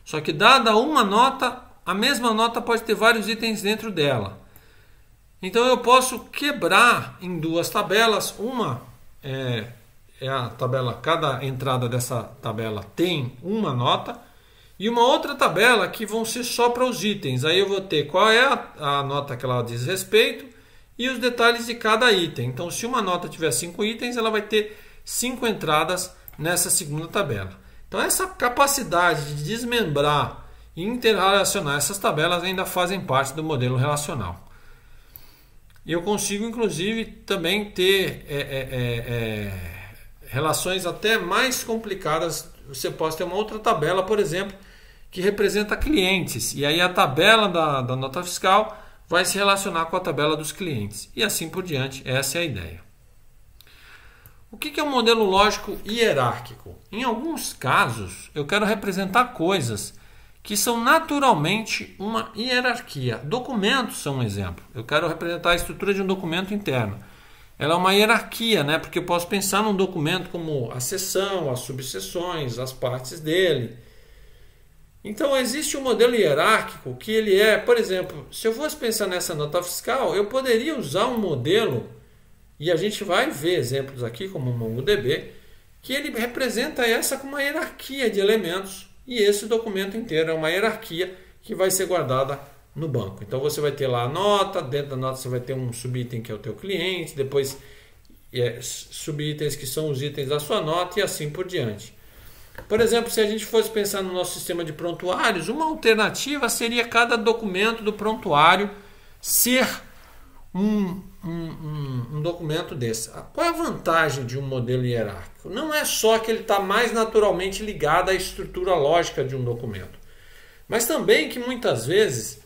Só que dada uma nota, a mesma nota pode ter vários itens dentro dela. Então eu posso quebrar em duas tabelas, uma é, é a tabela, cada entrada dessa tabela tem uma nota e uma outra tabela que vão ser só para os itens. Aí eu vou ter qual é a, a, nota que ela diz respeito e os detalhes de cada item. Então, se uma nota tiver cinco itens, ela vai ter cinco entradas nessa segunda tabela. Então, essa capacidade de desmembrar e interrelacionar essas tabelas ainda fazem parte do modelo relacional. E eu consigo, inclusive, também ter é, é, é, é, relações até mais complicadas. Você pode ter uma outra tabela, por exemplo, que representa clientes. E aí a tabela da, da nota fiscal vai se relacionar com a tabela dos clientes. E assim por diante. Essa é a ideia. O que é um modelo lógico hierárquico? Em alguns casos, eu quero representar coisas que são naturalmente uma hierarquia. Documentos são um exemplo. Eu quero representar a estrutura de um documento interno. Ela é uma hierarquia, né? porque eu posso pensar num documento como a seção, as subseções, as partes dele. Então existe um modelo hierárquico que ele é, por exemplo, se eu fosse pensar nessa nota fiscal, eu poderia usar um modelo, e a gente vai ver exemplos aqui, como o MongoDB, que ele representa essa com uma hierarquia de elementos. E esse documento inteiro é uma hierarquia que vai ser guardada no banco. Então você vai ter lá a nota, dentro da nota você vai ter um subitem que é o teu cliente, depois é, subitens que são os itens da sua nota e assim por diante. Por exemplo, se a gente fosse pensar no nosso sistema de prontuários, uma alternativa seria cada documento do prontuário ser um um, um, documento desse. Ah, qual é a vantagem de um modelo hierárquico? Não é só que ele está mais naturalmente ligado à estrutura lógica de um documento, mas também que muitas vezes,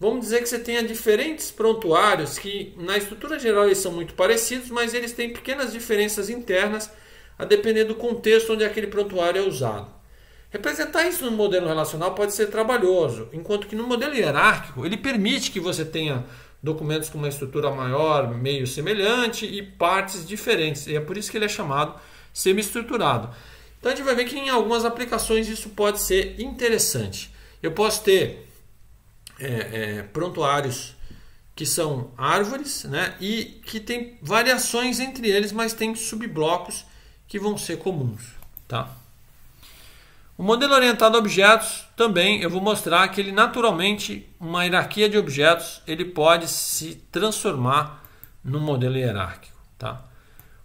vamos dizer que você tenha diferentes prontuários que na estrutura geral eles são muito parecidos, mas eles têm pequenas diferenças internas a depender do contexto onde aquele prontuário é usado. Representar isso no modelo relacional pode ser trabalhoso, enquanto que no modelo hierárquico ele permite que você tenha documentos com uma estrutura maior, meio semelhante e partes diferentes. E é por isso que ele é chamado semi-estruturado. Então a gente vai ver que em algumas aplicações isso pode ser interessante. Eu posso ter é, é, prontuários que são árvores né, e que tem variações entre eles, mas tem subblocos que vão ser comuns. Tá? O modelo orientado a objetos também eu vou mostrar que ele naturalmente uma hierarquia de objetos ele pode se transformar num modelo hierárquico, tá?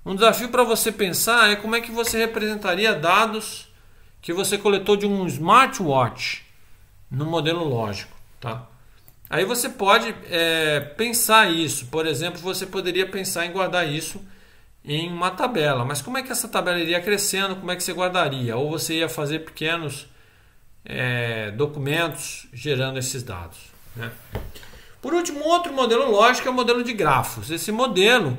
Um desafio para você pensar é como é que você representaria dados que você coletou de um smartwatch no modelo lógico, tá? Aí você pode é, pensar isso, por exemplo, você poderia pensar em guardar isso em uma tabela. Mas como é que essa tabela iria crescendo? Como é que você guardaria? Ou você ia fazer pequenos é, documentos gerando esses dados? Né? Por último, outro modelo lógico é o modelo de grafos. Esse modelo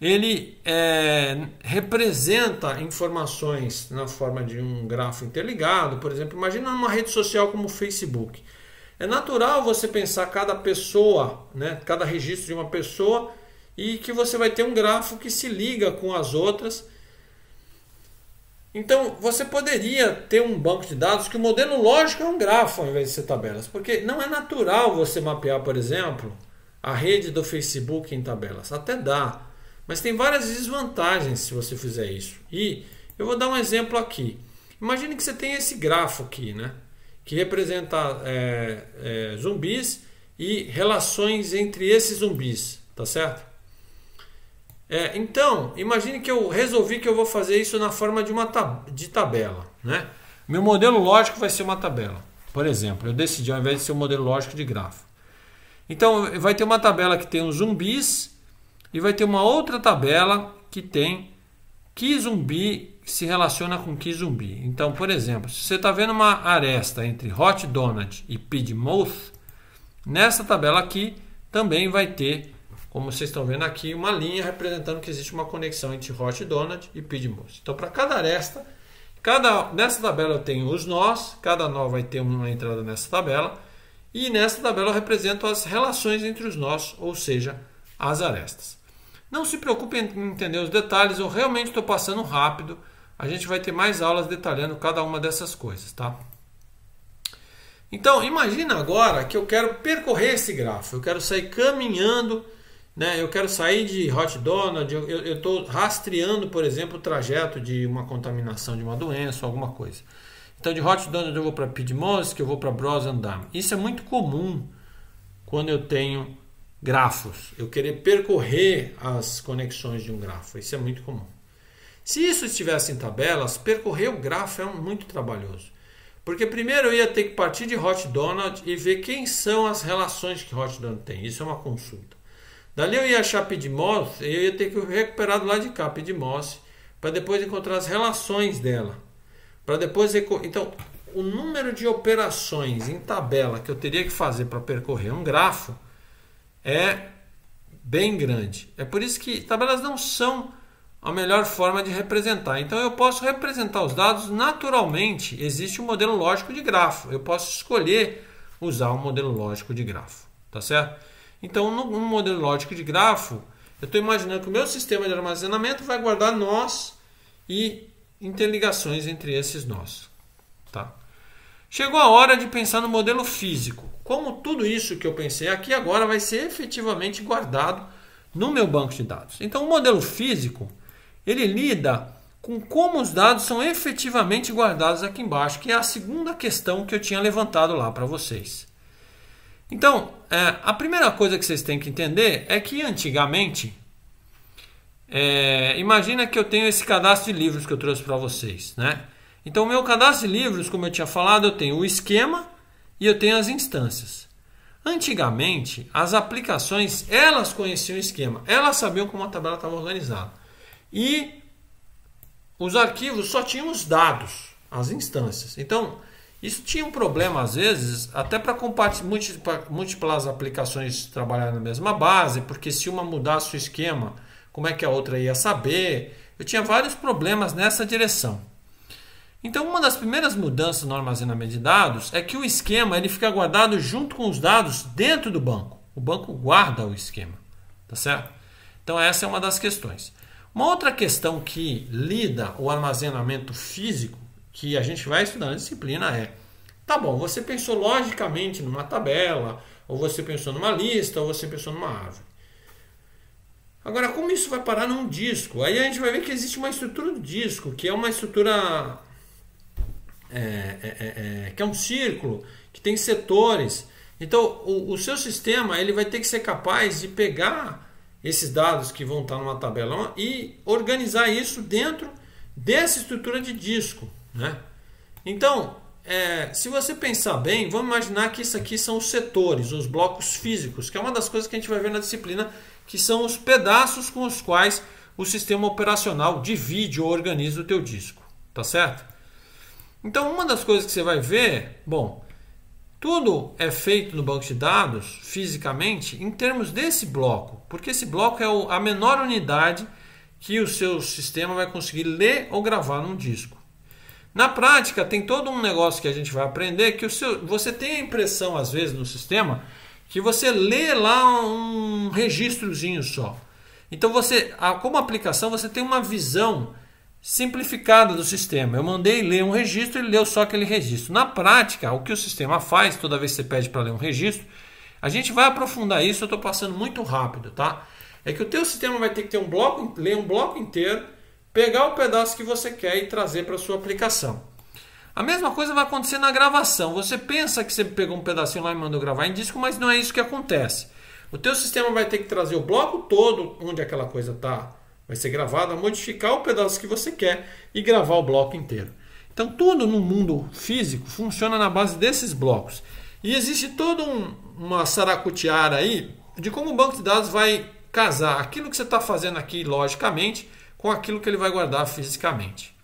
ele é, representa informações na forma de um grafo interligado. Por exemplo, imagina uma rede social como o Facebook. É natural você pensar cada pessoa, né, cada registro de uma pessoa e que você vai ter um grafo que se liga com as outras. Então, você poderia ter um banco de dados que o modelo lógico é um grafo ao invés de ser tabelas, porque não é natural você mapear, por exemplo, a rede do Facebook em tabelas. Até dá, mas tem várias desvantagens se você fizer isso. E eu vou dar um exemplo aqui. Imagine que você tem esse grafo aqui, né? Que representa é, é, zumbis e relações entre esses zumbis, tá certo? É, então, imagine que eu resolvi que eu vou fazer isso na forma de uma tab de tabela. Né? Meu modelo lógico vai ser uma tabela. Por exemplo, eu decidi ao invés de ser um modelo lógico de grafo. Então, vai ter uma tabela que tem os zumbis e vai ter uma outra tabela que tem que zumbi se relaciona com que zumbi. Então, por exemplo, se você está vendo uma aresta entre Hot Donut e Pidmouth, nessa tabela aqui também vai ter como vocês estão vendo aqui, uma linha representando que existe uma conexão entre Hot Donut e Pidmos. Então, para cada aresta, cada, nessa tabela eu tenho os nós, cada nó vai ter uma entrada nessa tabela, e nessa tabela eu represento as relações entre os nós, ou seja, as arestas. Não se preocupe em entender os detalhes, eu realmente estou passando rápido. A gente vai ter mais aulas detalhando cada uma dessas coisas, tá? Então, imagina agora que eu quero percorrer esse grafo, eu quero sair caminhando né? Eu quero sair de Hot Donald, eu estou rastreando, por exemplo, o trajeto de uma contaminação de uma doença, alguma coisa. Então, de Hot Donald eu vou para Piedmont, que eu vou para Brosendam. Isso é muito comum quando eu tenho grafos. Eu querer percorrer as conexões de um grafo. Isso é muito comum. Se isso estivesse em tabelas, percorrer o grafo é muito trabalhoso. Porque primeiro eu ia ter que partir de Hot Donald e ver quem são as relações que Hot Donald tem. Isso é uma consulta. Dali eu ia achar Pidmos, eu ia ter que recuperar do lado de cá, Pidmos, para depois encontrar as relações dela. Para depois. Então, o número de operações em tabela que eu teria que fazer para percorrer um grafo é bem grande. É por isso que tabelas não são a melhor forma de representar. Então eu posso representar os dados naturalmente. Existe um modelo lógico de grafo. Eu posso escolher usar um modelo lógico de grafo, tá certo? Então, num modelo lógico de grafo, eu estou imaginando que o meu sistema de armazenamento vai guardar nós e interligações entre esses nós. Tá? Chegou a hora de pensar no modelo físico. Como tudo isso que eu pensei aqui agora vai ser efetivamente guardado no meu banco de dados. Então, o modelo físico ele lida com como os dados são efetivamente guardados aqui embaixo, que é a segunda questão que eu tinha levantado lá para vocês. Então, é, a primeira coisa que vocês têm que entender é que antigamente, é, imagina que eu tenho esse cadastro de livros que eu trouxe para vocês, né? Então, o meu cadastro de livros, como eu tinha falado, eu tenho o esquema e eu tenho as instâncias. Antigamente, as aplicações, elas conheciam o esquema, elas sabiam como a tabela estava organizada. E os arquivos só tinham os dados, as instâncias. Então, isso tinha um problema, às vezes, até para múltiplas aplicações trabalhar na mesma base, porque se uma mudasse o esquema, como é que a outra ia saber? Eu tinha vários problemas nessa direção. Então, uma das primeiras mudanças no armazenamento de dados é que o esquema ele fica guardado junto com os dados dentro do banco. O banco guarda o esquema, tá certo? Então, essa é uma das questões. Uma outra questão que lida o armazenamento físico que a gente vai estudar na disciplina é: tá bom, você pensou logicamente numa tabela, ou você pensou numa lista, ou você pensou numa árvore. Agora, como isso vai parar num disco? Aí a gente vai ver que existe uma estrutura do disco, que é uma estrutura. É, é, é, é que é um círculo, que tem setores. Então, o, o, seu sistema ele vai ter que ser capaz de pegar esses dados que vão estar numa tabela e organizar isso dentro dessa estrutura de disco. Né? Então, é, se você pensar bem, vamos imaginar que isso aqui são os setores, os blocos físicos, que é uma das coisas que a gente vai ver na disciplina, que são os pedaços com os quais o sistema operacional divide ou organiza o teu disco, tá certo? Então, uma das coisas que você vai ver, bom, tudo é feito no banco de dados fisicamente em termos desse bloco, porque esse bloco é a menor unidade que o seu sistema vai conseguir ler ou gravar num disco. Na prática, tem todo um negócio que a gente vai aprender que o seu, você tem a impressão, às vezes, no sistema, que você lê lá um registrozinho só. Então, você, como aplicação, você tem uma visão simplificada do sistema. Eu mandei ler um registro, ele leu só aquele registro. Na prática, o que o sistema faz toda vez que você pede para ler um registro, a gente vai aprofundar isso, eu estou passando muito rápido, tá? É que o teu sistema vai ter que ter um bloco, ler um bloco inteiro pegar o pedaço que você quer e trazer para sua aplicação. A mesma coisa vai acontecer na gravação. Você pensa que você pegou um pedacinho lá e mandou gravar em disco, mas não é isso que acontece. O teu sistema vai ter que trazer o bloco todo onde aquela coisa está, vai ser gravada, modificar o pedaço que você quer e gravar o bloco inteiro. Então tudo no mundo físico funciona na base desses blocos. E existe toda um, uma saracoteada aí de como o banco de dados vai casar aquilo que você está fazendo aqui logicamente com aquilo que ele vai guardar fisicamente,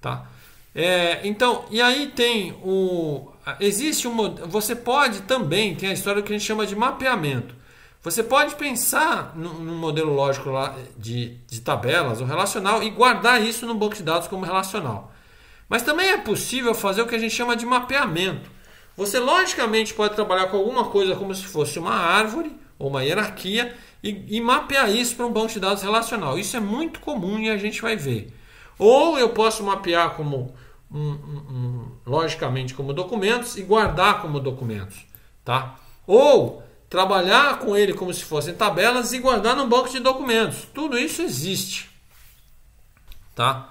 tá? É, então, e aí tem o existe uma você pode também tem a história que a gente chama de mapeamento. Você pode pensar num modelo lógico lá de, de tabelas ou relacional e guardar isso no banco de dados como relacional. Mas também é possível fazer o que a gente chama de mapeamento. Você logicamente pode trabalhar com alguma coisa como se fosse uma árvore ou uma hierarquia e, e mapear isso para um banco de dados relacional. Isso é muito comum e a gente vai ver. Ou eu posso mapear como um, um, um, logicamente como documentos e guardar como documentos, tá? Ou trabalhar com ele como se fossem tabelas e guardar no banco de documentos. Tudo isso existe, tá?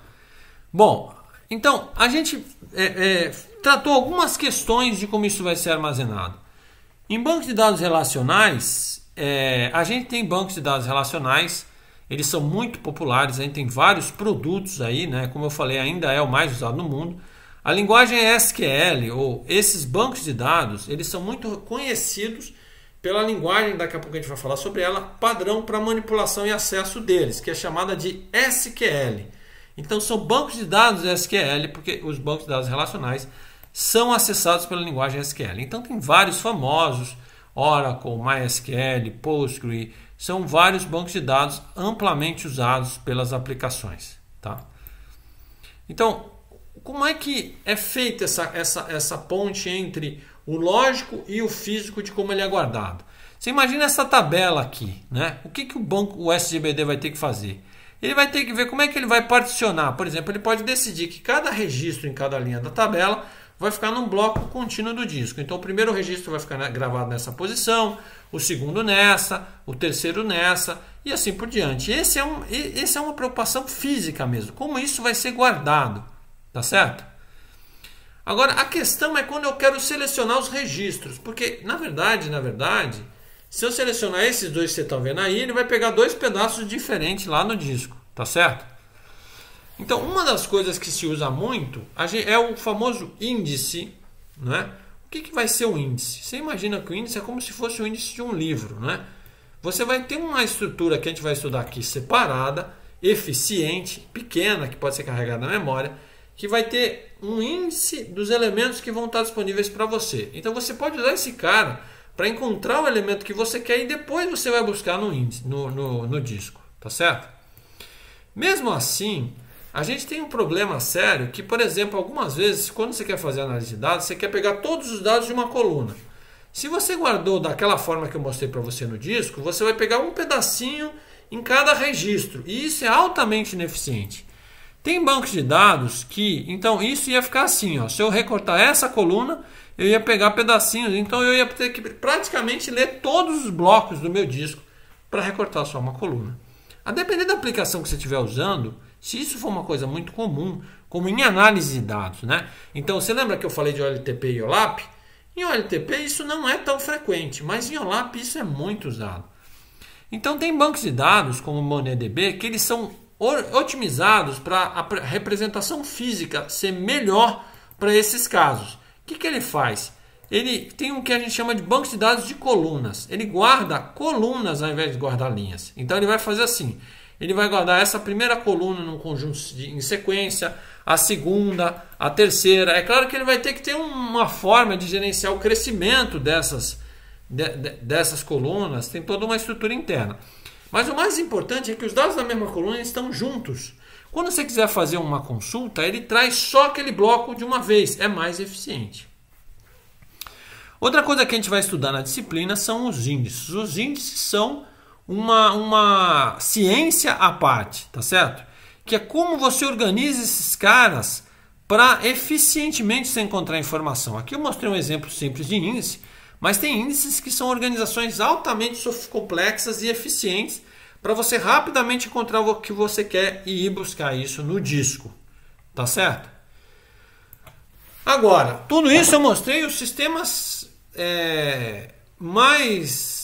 Bom, então a gente é, é, tratou algumas questões de como isso vai ser armazenado. Em banco de dados relacionais, é, a gente tem bancos de dados relacionais, eles são muito populares, a gente tem vários produtos aí, né? Como eu falei, ainda é o mais usado no mundo. A linguagem SQL ou esses bancos de dados, eles são muito conhecidos pela linguagem, daqui a pouco a gente vai falar sobre ela, padrão para manipulação e acesso deles, que é chamada de SQL. Então são bancos de dados SQL, porque os bancos de dados relacionais são acessados pela linguagem SQL. Então tem vários famosos, Oracle, MySQL, Postgre, são vários bancos de dados amplamente usados pelas aplicações. Tá? Então, como é que é feita essa, essa, essa ponte entre o lógico e o físico de como ele é guardado? Você imagina essa tabela aqui, né? O que, que o banco, o SGBD vai ter que fazer? Ele vai ter que ver como é que ele vai particionar. Por exemplo, ele pode decidir que cada registro em cada linha da tabela vai ficar num bloco contínuo do disco. Então, o primeiro registro vai ficar gravado nessa posição, o segundo nessa, o terceiro nessa e assim por diante. Esse é um, esse é uma preocupação física mesmo. Como isso vai ser guardado, tá certo? Agora, a questão é quando eu quero selecionar os registros, porque na verdade, na verdade, se eu selecionar esses dois que você está vendo aí, ele vai pegar dois pedaços diferentes lá no disco, tá certo? Então, uma das coisas que se usa muito é o famoso índice. Né? O que, que vai ser o índice? Você imagina que o índice é como se fosse o índice de um livro. Né? Você vai ter uma estrutura que a gente vai estudar aqui separada, eficiente, pequena, que pode ser carregada na memória, que vai ter um índice dos elementos que vão estar disponíveis para você. Então, você pode usar esse cara para encontrar o elemento que você quer e depois você vai buscar no, índice, no, no, no disco. Tá certo? Mesmo assim, a gente tem um problema sério que, por exemplo, algumas vezes, quando você quer fazer análise de dados, você quer pegar todos os dados de uma coluna. Se você guardou daquela forma que eu mostrei para você no disco, você vai pegar um pedacinho em cada registro. E isso é altamente ineficiente. Tem bancos de dados que, então, isso ia ficar assim, ó. Se eu recortar essa coluna, eu ia pegar pedacinhos, então eu ia ter que praticamente ler todos os blocos do meu disco para recortar só uma coluna. A depender da aplicação que você estiver usando, se isso for uma coisa muito comum, como em análise de dados, né? Então, você lembra que eu falei de OLTP e OLAP? Em OLTP isso não é tão frequente, mas em OLAP isso é muito usado. Então, tem bancos de dados como o MongoDB que eles são otimizados para a representação física ser melhor para esses casos. O que, que ele faz? Ele tem um que a gente chama de banco de dados de colunas. Ele guarda colunas ao invés de guardar linhas. Então ele vai fazer assim: ele vai guardar essa primeira coluna num conjunto de, em sequência, a segunda, a terceira. É claro que ele vai ter que ter uma forma de gerenciar o crescimento dessas, de, de, dessas colunas, tem toda uma estrutura interna. Mas o mais importante é que os dados da mesma coluna estão juntos. Quando você quiser fazer uma consulta, ele traz só aquele bloco de uma vez, é mais eficiente. Outra coisa que a gente vai estudar na disciplina são os índices. Os índices são uma, uma ciência à parte, tá certo? Que é como você organiza esses caras para eficientemente se encontrar informação. Aqui eu mostrei um exemplo simples de índice, mas tem índices que são organizações altamente complexas e eficientes para você rapidamente encontrar o que você quer e ir buscar isso no disco, tá certo? Agora, tudo isso eu mostrei os sistemas é, mais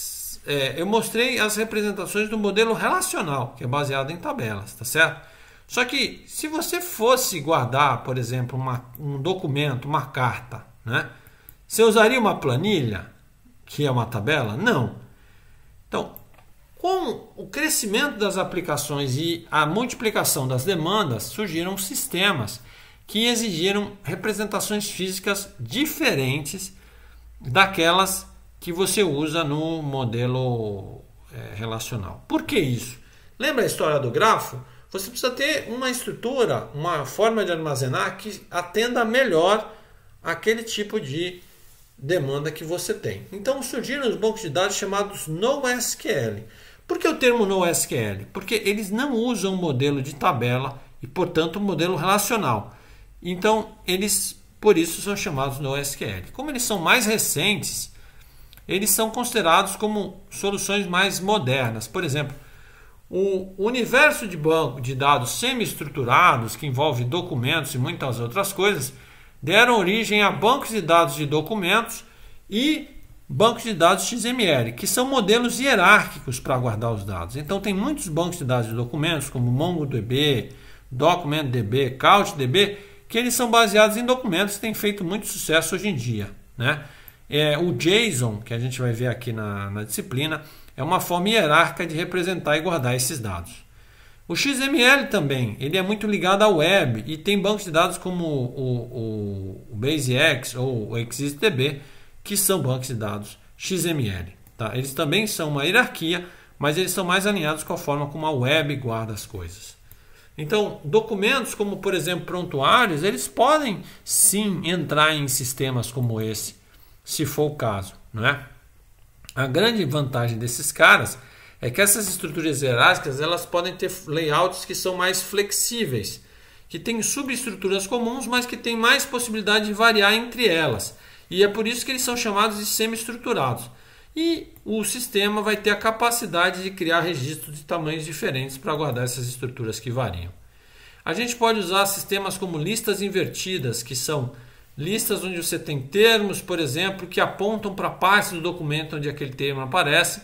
é, eu mostrei as representações do modelo relacional, que é baseado em tabelas, tá certo? Só que se você fosse guardar, por exemplo, uma, um documento, uma carta, né? Você usaria uma planilha, que é uma tabela? Não. Então, com o crescimento das aplicações e a multiplicação das demandas, surgiram sistemas que exigiram representações físicas diferentes daquelas que você usa no modelo é, relacional. Por que isso? Lembra a história do grafo? Você precisa ter uma estrutura, uma forma de armazenar que atenda melhor aquele tipo de demanda que você tem. Então surgiram os bancos de dados chamados NoSQL. Por que o termo NoSQL? Porque eles não usam modelo de tabela e, portanto, modelo relacional. Então, eles por isso são chamados NoSQL. Como eles são mais recentes, eles são considerados como soluções mais modernas. Por exemplo, o universo de banco de dados semi-estruturados, que envolve documentos e muitas outras coisas, deram origem a bancos de dados de documentos e bancos de dados XML, que são modelos hierárquicos para guardar os dados. Então tem muitos bancos de dados de documentos, como MongoDB, DocumentDB, CouchDB, que eles são baseados em documentos e têm feito muito sucesso hoje em dia, né? É, o JSON, que a gente vai ver aqui na, na disciplina, é uma forma hierárquica de representar e guardar esses dados. O XML também, ele é muito ligado à web e tem bancos de dados como o, o, o BaseX ou o ExistDB, que são bancos de dados XML. Tá? Eles também são uma hierarquia, mas eles são mais alinhados com a forma como a web guarda as coisas. Então, documentos como, por exemplo, prontuários, eles podem sim entrar em sistemas como esse se for o caso, não é? A grande vantagem desses caras é que essas estruturas hierárquicas elas podem ter layouts que são mais flexíveis, que têm subestruturas comuns, mas que têm mais possibilidade de variar entre elas. E é por isso que eles são chamados de semi-estruturados. E o sistema vai ter a capacidade de criar registros de tamanhos diferentes para guardar essas estruturas que variam. A gente pode usar sistemas como listas invertidas, que são listas onde você tem termos, por exemplo, que apontam para partes do documento onde aquele termo aparece,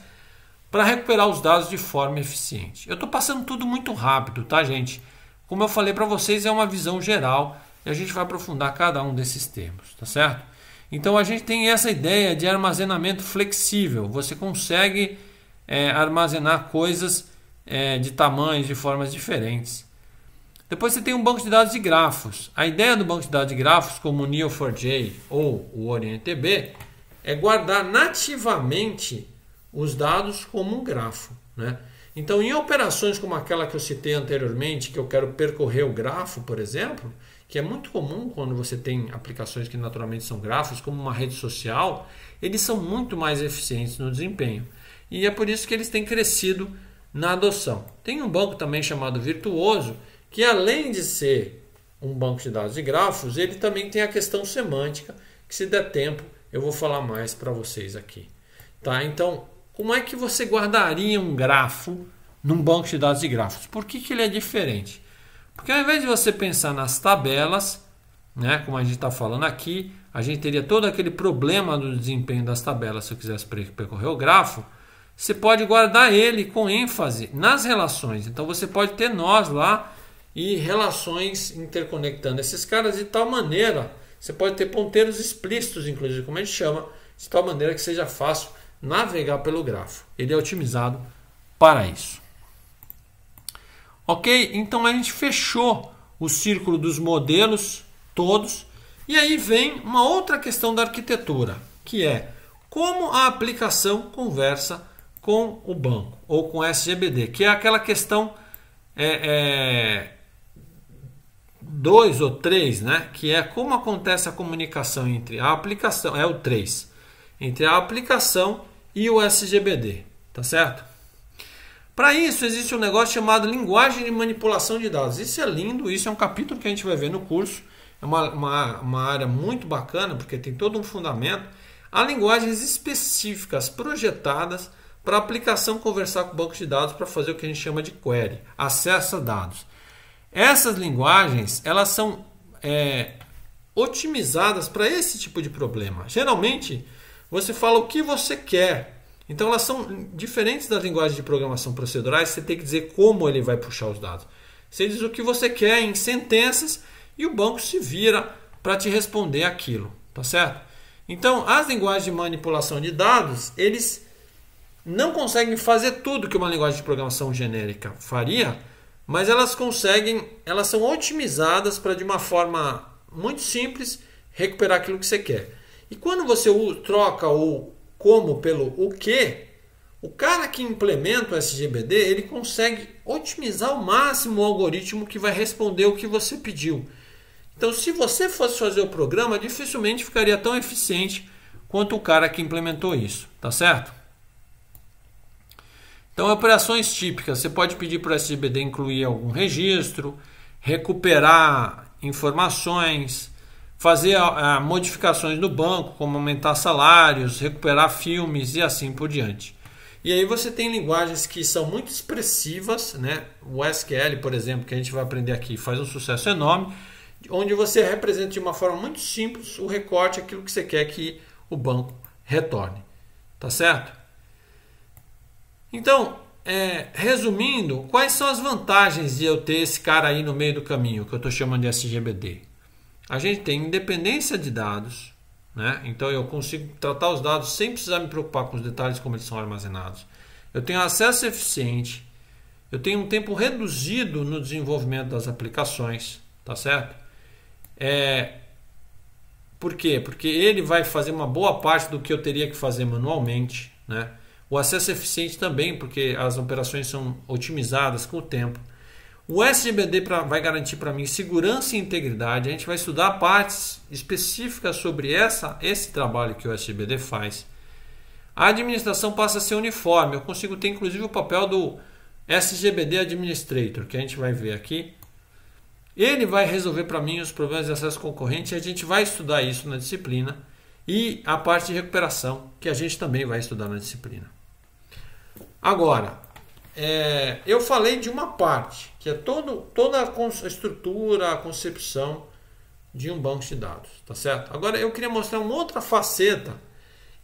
para recuperar os dados de forma eficiente. Eu estou passando tudo muito rápido, tá, gente? Como eu falei para vocês, é uma visão geral e a gente vai aprofundar cada um desses termos, tá certo? Então a gente tem essa ideia de armazenamento flexível. Você consegue é, armazenar coisas é, de tamanhos, de formas diferentes. Depois você tem um banco de dados de grafos. A ideia do banco de dados de grafos, como o Neo4j ou o OrientDB, é guardar nativamente os dados como um grafo. Né? Então, em operações como aquela que eu citei anteriormente, que eu quero percorrer o grafo, por exemplo, que é muito comum quando você tem aplicações que naturalmente são grafos, como uma rede social, eles são muito mais eficientes no desempenho. E é por isso que eles têm crescido na adoção. Tem um banco também chamado Virtuoso, que além de ser um banco de dados de grafos, ele também tem a questão semântica, que se der tempo eu vou falar mais para vocês aqui. Tá? Então, como é que você guardaria um grafo num banco de dados de grafos? Por que, que ele é diferente? Porque ao invés de você pensar nas tabelas, né, como a gente está falando aqui, a gente teria todo aquele problema do desempenho das tabelas se eu quisesse percorrer o grafo. Você pode guardar ele com ênfase nas relações. Então você pode ter nós lá e relações interconectando esses caras de tal maneira, você pode ter ponteiros explícitos, inclusive, como a gente chama, de tal maneira que seja fácil navegar pelo grafo. Ele é otimizado para isso. Ok? Então a gente fechou o círculo dos modelos todos. E aí vem uma outra questão da arquitetura, que é como a aplicação conversa com o banco ou com o SGBD, que é aquela questão é, é, 2 ou 3, né? que é como acontece a comunicação entre a aplicação, é o 3, entre a aplicação e o SGBD, tá certo? Para isso existe um negócio chamado linguagem de manipulação de dados. Isso é lindo, isso é um capítulo que a gente vai ver no curso. É uma, uma, uma área muito bacana porque tem todo um fundamento. Há linguagens específicas projetadas para a aplicação conversar com o banco de dados para fazer o que a gente chama de query, acesso a dados. Essas linguagens elas são é, otimizadas para esse tipo de problema. Geralmente você fala o que você quer. Então elas são diferentes das linguagens de programação procedurais. Você tem que dizer como ele vai puxar os dados. Você diz o que você quer em sentenças e o banco se vira para te responder aquilo, tá certo? Então, as linguagens de manipulação de dados, eles não conseguem fazer tudo que uma linguagem de programação genérica faria, mas elas conseguem, elas são otimizadas para de uma forma muito simples recuperar aquilo que você quer. E quando você troca o como pelo o que, o cara que implementa o SGBD, ele consegue otimizar ao máximo o algoritmo que vai responder o que você pediu. Então, se você fosse fazer o programa, dificilmente ficaria tão eficiente quanto o cara que implementou isso, tá certo? Então, operações típicas, você pode pedir para o SGBD incluir algum registro, recuperar informações, fazer ah, ah, modificações no banco, como aumentar salários, recuperar filmes e assim por diante. E aí você tem linguagens que são muito expressivas, né? O SQL, por exemplo, que a gente vai aprender aqui, faz um sucesso enorme, onde você representa de uma forma muito simples o recorte, aquilo que você quer que o banco retorne. Tá certo? Então, é, resumindo, quais são as vantagens de eu ter esse cara aí no meio do caminho, que eu estou chamando de SGBD? A gente tem independência de dados, né? então eu consigo tratar os dados sem precisar me preocupar com os detalhes como eles são armazenados. Eu tenho acesso eficiente, eu tenho um tempo reduzido no desenvolvimento das aplicações, tá certo? É, por quê? Porque ele vai fazer uma boa parte do que eu teria que fazer manualmente, né? O acesso é eficiente também, porque as operações são otimizadas com o tempo. O SGBD pra, vai garantir para mim segurança e integridade. A gente vai estudar partes específicas sobre essa, esse trabalho que o SGBD faz. A administração passa a ser uniforme. Eu consigo ter inclusive o papel do SGBD Administrator, que a gente vai ver aqui. Ele vai resolver para mim os problemas de acesso concorrente a gente vai estudar isso na disciplina. E a parte de recuperação, que a gente também vai estudar na disciplina. Agora, é, eu falei de uma parte, que é todo, toda a estrutura, a concepção de um banco de dados, tá certo? Agora eu queria mostrar uma outra faceta,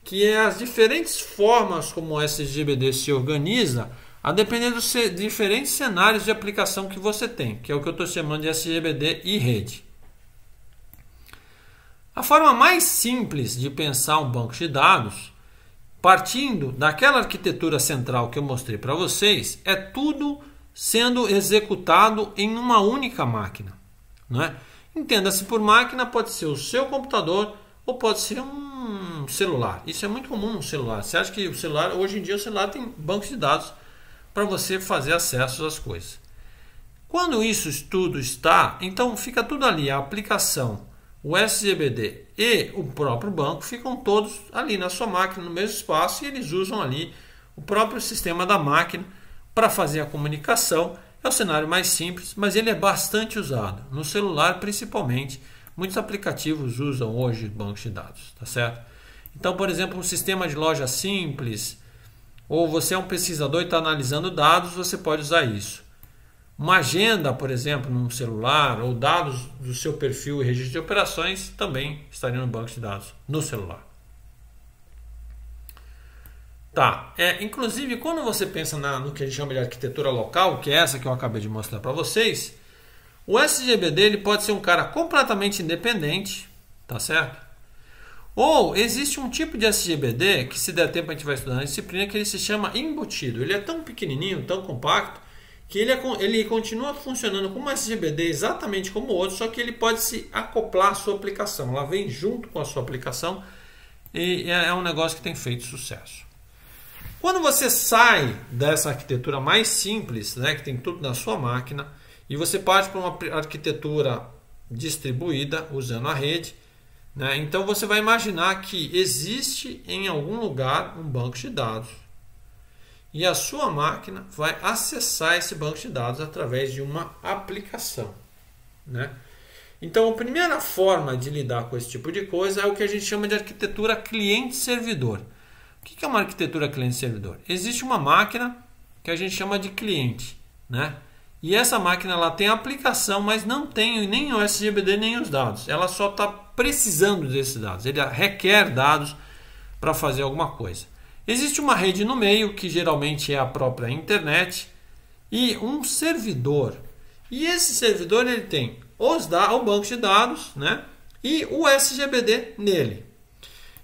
que é as diferentes formas como o SGBD se organiza, a depender dos diferentes cenários de aplicação que você tem, que é o que eu estou chamando de SGBD e rede. A forma mais simples de pensar um banco de dados partindo daquela arquitetura central que eu mostrei para vocês, é tudo sendo executado em uma única máquina. Né? Entenda-se por máquina, pode ser o seu computador ou pode ser um celular. Isso é muito comum no celular. Você acha que o celular, hoje em dia, o celular tem bancos de dados para você fazer acesso às coisas. Quando isso tudo está, então fica tudo ali, a aplicação o SGBD e o próprio banco ficam todos ali na sua máquina, no mesmo espaço, e eles usam ali o próprio sistema da máquina para fazer a comunicação. É o cenário mais simples, mas ele é bastante usado, no celular principalmente. Muitos aplicativos usam hoje bancos de dados, tá certo? Então, por exemplo, um sistema de loja simples, ou você é um pesquisador e está analisando dados, você pode usar isso. Uma agenda, por exemplo, num celular, ou dados do seu perfil e registro de operações também estariam no banco de dados no celular. Tá, é, inclusive quando você pensa na, no que a gente chama de arquitetura local, que é essa que eu acabei de mostrar para vocês, o SGBD ele pode ser um cara completamente independente, tá certo? Ou existe um tipo de SGBD que se der tempo a gente vai estudar na disciplina que ele se chama embutido. Ele é tão pequenininho, tão compacto, que ele, é ele continua funcionando como SGBD exatamente como o outro, só que ele pode se acoplar à sua aplicação. Ela vem junto com a sua aplicação e é, é um negócio que tem feito sucesso. Quando você sai dessa arquitetura mais simples, né, que tem tudo na sua máquina, e você parte para uma arquitetura distribuída usando a rede, né, então você vai imaginar que existe em algum lugar um banco de dados e a sua máquina vai acessar esse banco de dados através de uma aplicação. Né? Então, a primeira forma de lidar com esse tipo de coisa é o que a gente chama de arquitetura cliente-servidor. O que é uma arquitetura cliente-servidor? Existe uma máquina que a gente chama de cliente, né? E essa máquina ela tem aplicação, mas não tem nem o SGBD nem os dados. Ela só está precisando desses dados. Ele requer dados para fazer alguma coisa. Existe uma rede no meio, que geralmente é a própria internet, e um servidor. E esse servidor ele tem os o banco de dados né? e o SGBD nele.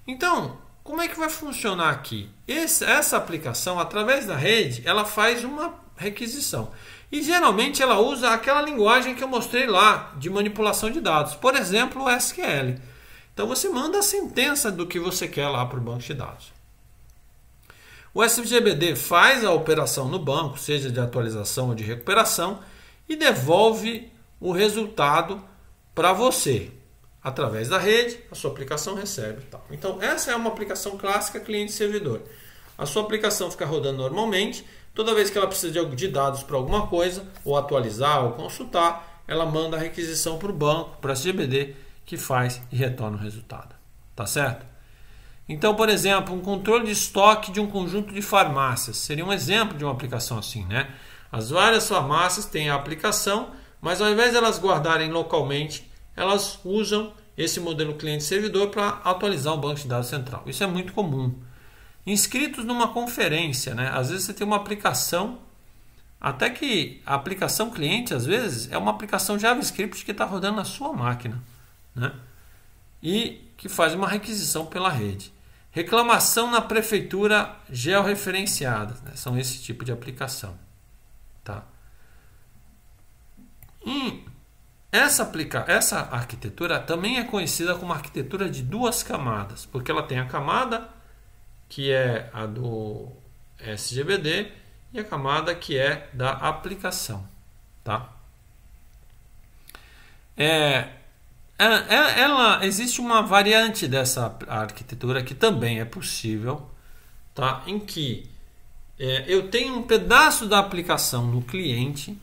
Então, como é que vai funcionar aqui? Esse, essa aplicação, através da rede, ela faz uma requisição. E geralmente ela usa aquela linguagem que eu mostrei lá de manipulação de dados, por exemplo, o SQL. Então você manda a sentença do que você quer lá para o banco de dados. O SGBD faz a operação no banco, seja de atualização ou de recuperação, e devolve o resultado para você. Através da rede, a sua aplicação recebe. Tal. Então, essa é uma aplicação clássica cliente-servidor. A sua aplicação fica rodando normalmente. Toda vez que ela precisa de dados para alguma coisa, ou atualizar ou consultar, ela manda a requisição para o banco, para o SGBD, que faz e retorna o resultado. Tá certo? Então, por exemplo, um controle de estoque de um conjunto de farmácias seria um exemplo de uma aplicação assim, né? As várias farmácias têm a aplicação, mas ao invés de elas guardarem localmente, elas usam esse modelo cliente-servidor para atualizar o banco de dados central. Isso é muito comum. Inscritos numa conferência, né? Às vezes você tem uma aplicação, até que a aplicação cliente, às vezes, é uma aplicação JavaScript que está rodando na sua máquina, né? E que faz uma requisição pela rede. Reclamação na prefeitura georreferenciada. Né? São esse tipo de aplicação. Tá? Hum, essa, aplica essa arquitetura também é conhecida como arquitetura de duas camadas, porque ela tem a camada que é a do SGBD e a camada que é da aplicação. Tá? É, ela, é, é, ela, existe uma variante dessa arquitetura que também é possível, tá? Em que é, eu tenho um pedaço da aplicação no cliente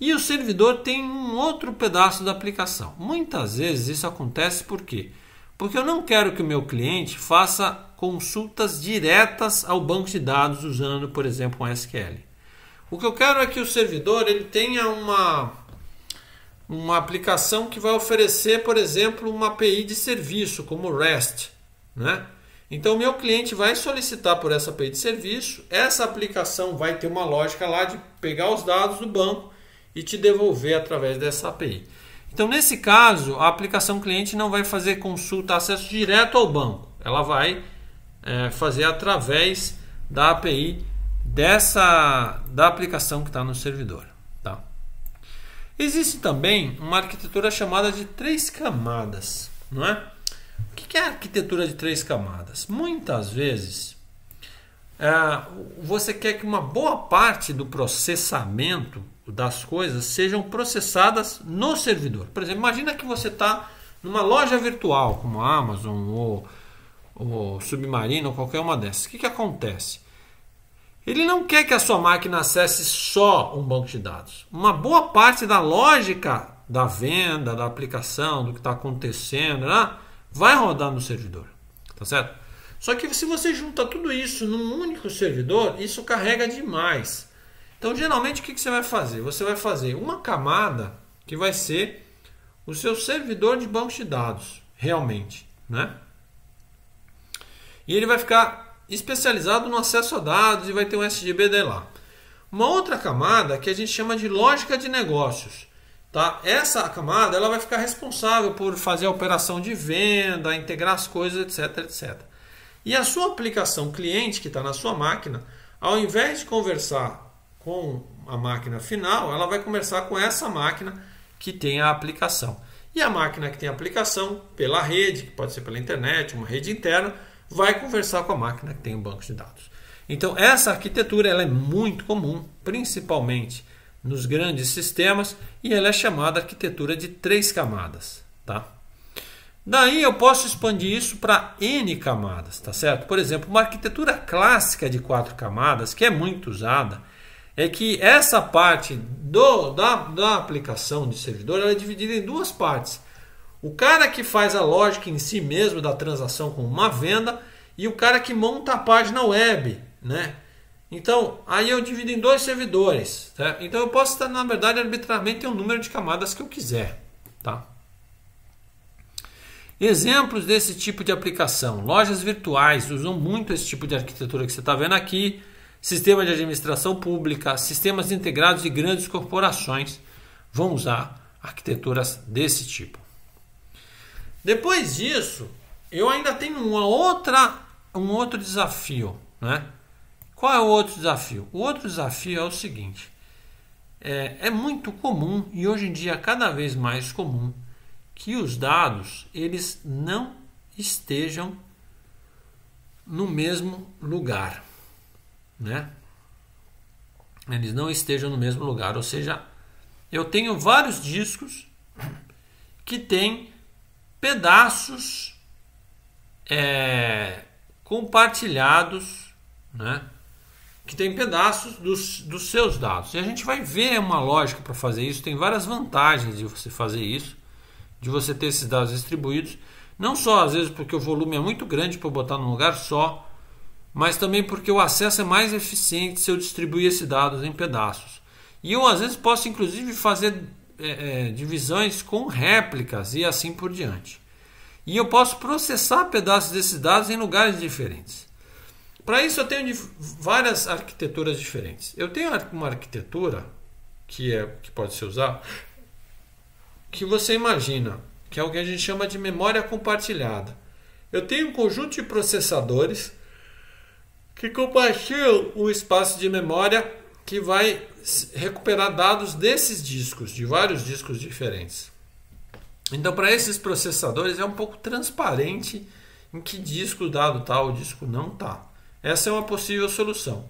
e o servidor tem um outro pedaço da aplicação. Muitas vezes isso acontece por quê? Porque eu não quero que o meu cliente faça consultas diretas ao banco de dados usando, por exemplo, um SQL. O que eu quero é que o servidor ele tenha uma uma aplicação que vai oferecer, por exemplo, uma API de serviço, como o REST. Né? Então, o meu cliente vai solicitar por essa API de serviço, essa aplicação vai ter uma lógica lá de pegar os dados do banco e te devolver através dessa API. Então, nesse caso, a aplicação cliente não vai fazer consulta, acesso direto ao banco. Ela vai é, fazer através da API dessa da aplicação que está no servidor. Existe também uma arquitetura chamada de três camadas, não é? O que é a arquitetura de três camadas? Muitas vezes é, você quer que uma boa parte do processamento das coisas sejam processadas no servidor. Por exemplo, imagina que você está numa loja virtual como a Amazon ou, ou Submarino ou qualquer uma dessas. O que, que acontece? Ele não quer que a sua máquina acesse só um banco de dados. Uma boa parte da lógica da venda, da aplicação, do que está acontecendo, né, vai rodar no servidor. Tá certo? Só que se você junta tudo isso num único servidor, isso carrega demais. Então, geralmente, o que, que você vai fazer? Você vai fazer uma camada que vai ser o seu servidor de banco de dados, realmente. Né? E ele vai ficar especializado no acesso a dados e vai ter um SGBD lá. Uma outra camada que a gente chama de lógica de negócios. Tá? Essa camada ela vai ficar responsável por fazer a operação de venda, integrar as coisas, etc, etc. E a sua aplicação cliente que está na sua máquina, ao invés de conversar com a máquina final, ela vai conversar com essa máquina que tem a aplicação. E a máquina que tem a aplicação pela rede, que pode ser pela internet, uma rede interna, vai conversar com a máquina que tem o um banco de dados. Então, essa arquitetura ela é muito comum, principalmente nos grandes sistemas, e ela é chamada arquitetura de três camadas. Tá? Daí eu posso expandir isso para N camadas, tá certo? Por exemplo, uma arquitetura clássica de quatro camadas, que é muito usada, é que essa parte do, da, da aplicação de servidor ela é dividida em duas partes. O cara que faz a lógica em si mesmo da transação com uma venda e o cara que monta a página web, né? Então, aí eu divido em dois servidores. Tá? Então, eu posso estar, na verdade, arbitrariamente, o número de camadas que eu quiser. Tá? Exemplos desse tipo de aplicação. Lojas virtuais usam muito esse tipo de arquitetura que você está vendo aqui. Sistema de administração pública, sistemas integrados de grandes corporações vão usar arquiteturas desse tipo. Depois disso, eu ainda tenho uma outra, um outro desafio, né? Qual é o outro desafio? O outro desafio é o seguinte: é, é muito comum e hoje em dia é cada vez mais comum que os dados eles não estejam no mesmo lugar, né? Eles não estejam no mesmo lugar, ou seja, eu tenho vários discos que têm pedaços é, compartilhados, né? que tem pedaços dos, dos seus dados. E a gente vai ver uma lógica para fazer isso, tem várias vantagens de você fazer isso, de você ter esses dados distribuídos, não só às vezes porque o volume é muito grande para botar num lugar só, mas também porque o acesso é mais eficiente se eu distribuir esses dados em pedaços. E eu às vezes posso inclusive fazer é, é, divisões com réplicas e assim por diante. E eu posso processar pedaços desses dados em lugares diferentes. Para isso eu tenho várias arquiteturas diferentes. Eu tenho uma arquitetura que é que pode ser usada que você imagina, que é o que a gente chama de memória compartilhada. Eu tenho um conjunto de processadores que compartilham o espaço de memória que vai recuperar dados desses discos, de vários discos diferentes. Então, para esses processadores é um pouco transparente em que disco o dado está o disco não está. Essa é uma possível solução.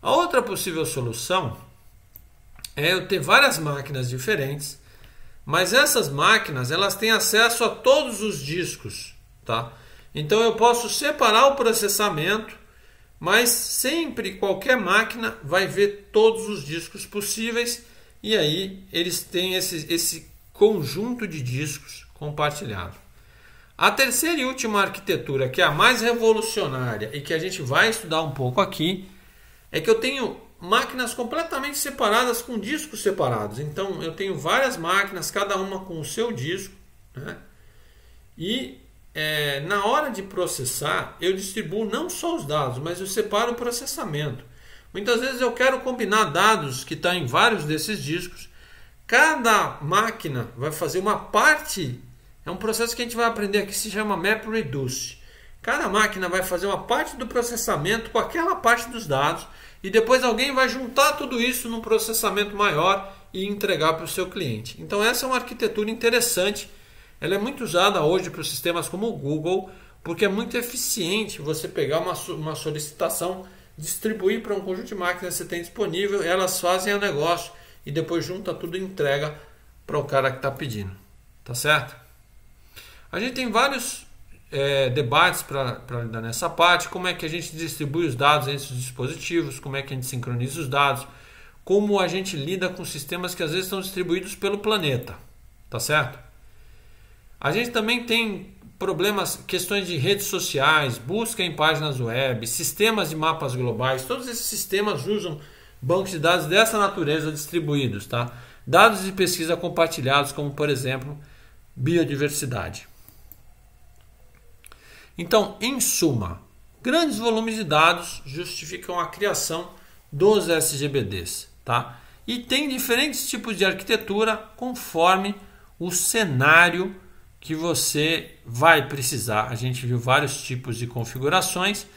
A outra possível solução é eu ter várias máquinas diferentes, mas essas máquinas elas têm acesso a todos os discos, tá? Então eu posso separar o processamento mas sempre qualquer máquina vai ver todos os discos possíveis e aí eles têm esse, esse conjunto de discos compartilhado. A terceira e última arquitetura, que é a mais revolucionária e que a gente vai estudar um pouco aqui, é que eu tenho máquinas completamente separadas com discos separados. Então eu tenho várias máquinas, cada uma com o seu disco, né? e é, na hora de processar, eu distribuo não só os dados, mas eu separo o processamento. Muitas vezes eu quero combinar dados que estão tá em vários desses discos. Cada máquina vai fazer uma parte. É um processo que a gente vai aprender aqui, se chama Map Reduce. Cada máquina vai fazer uma parte do processamento com aquela parte dos dados e depois alguém vai juntar tudo isso num processamento maior e entregar para o seu cliente. Então essa é uma arquitetura interessante ela é muito usada hoje para sistemas como o Google, porque é muito eficiente você pegar uma, uma solicitação, distribuir para um conjunto de máquinas que você tem disponível, elas fazem o negócio e depois junta tudo e entrega para o cara que está pedindo. Tá certo? A gente tem vários é, debates para lidar nessa parte, como é que a gente distribui os dados entre os dispositivos, como é que a gente sincroniza os dados, como a gente lida com sistemas que às vezes estão distribuídos pelo planeta, tá certo? A gente também tem problemas, questões de redes sociais, busca em páginas web, sistemas de mapas globais, todos esses sistemas usam bancos de dados dessa natureza distribuídos, tá? Dados de pesquisa compartilhados, como por exemplo, biodiversidade. Então, em suma, grandes volumes de dados justificam a criação dos SGBDs, tá? E tem diferentes tipos de arquitetura conforme o cenário que você vai precisar. A gente viu vários tipos de configurações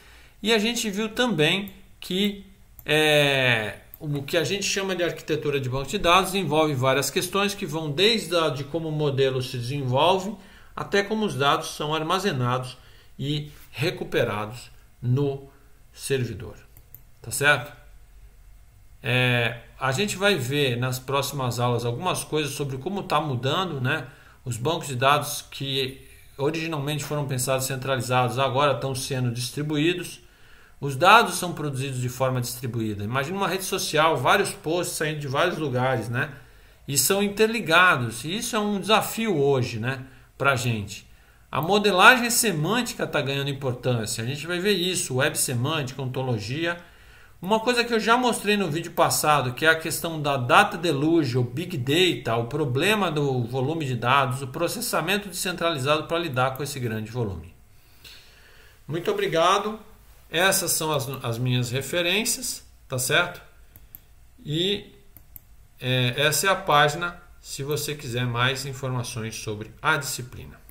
e a gente viu também que é, o que a gente chama de arquitetura de banco de dados envolve várias questões que vão desde a, de como o modelo se desenvolve até como os dados são armazenados e recuperados no servidor. Tá certo? É, a gente vai ver nas próximas aulas algumas coisas sobre como está mudando, né? Os bancos de dados que originalmente foram pensados centralizados agora estão sendo distribuídos. Os dados são produzidos de forma distribuída. Imagina uma rede social, vários posts saindo de vários lugares, né? E são interligados. E isso é um desafio hoje, né? Para a gente. A modelagem semântica está ganhando importância. A gente vai ver isso: web semântica, ontologia uma coisa que eu já mostrei no vídeo passado, que é a questão da data deluge, o big data, o problema do volume de dados, o processamento descentralizado para lidar com esse grande volume. Muito obrigado. Essas são as, as minhas referências, tá certo? E é, essa é a página se você quiser mais informações sobre a disciplina.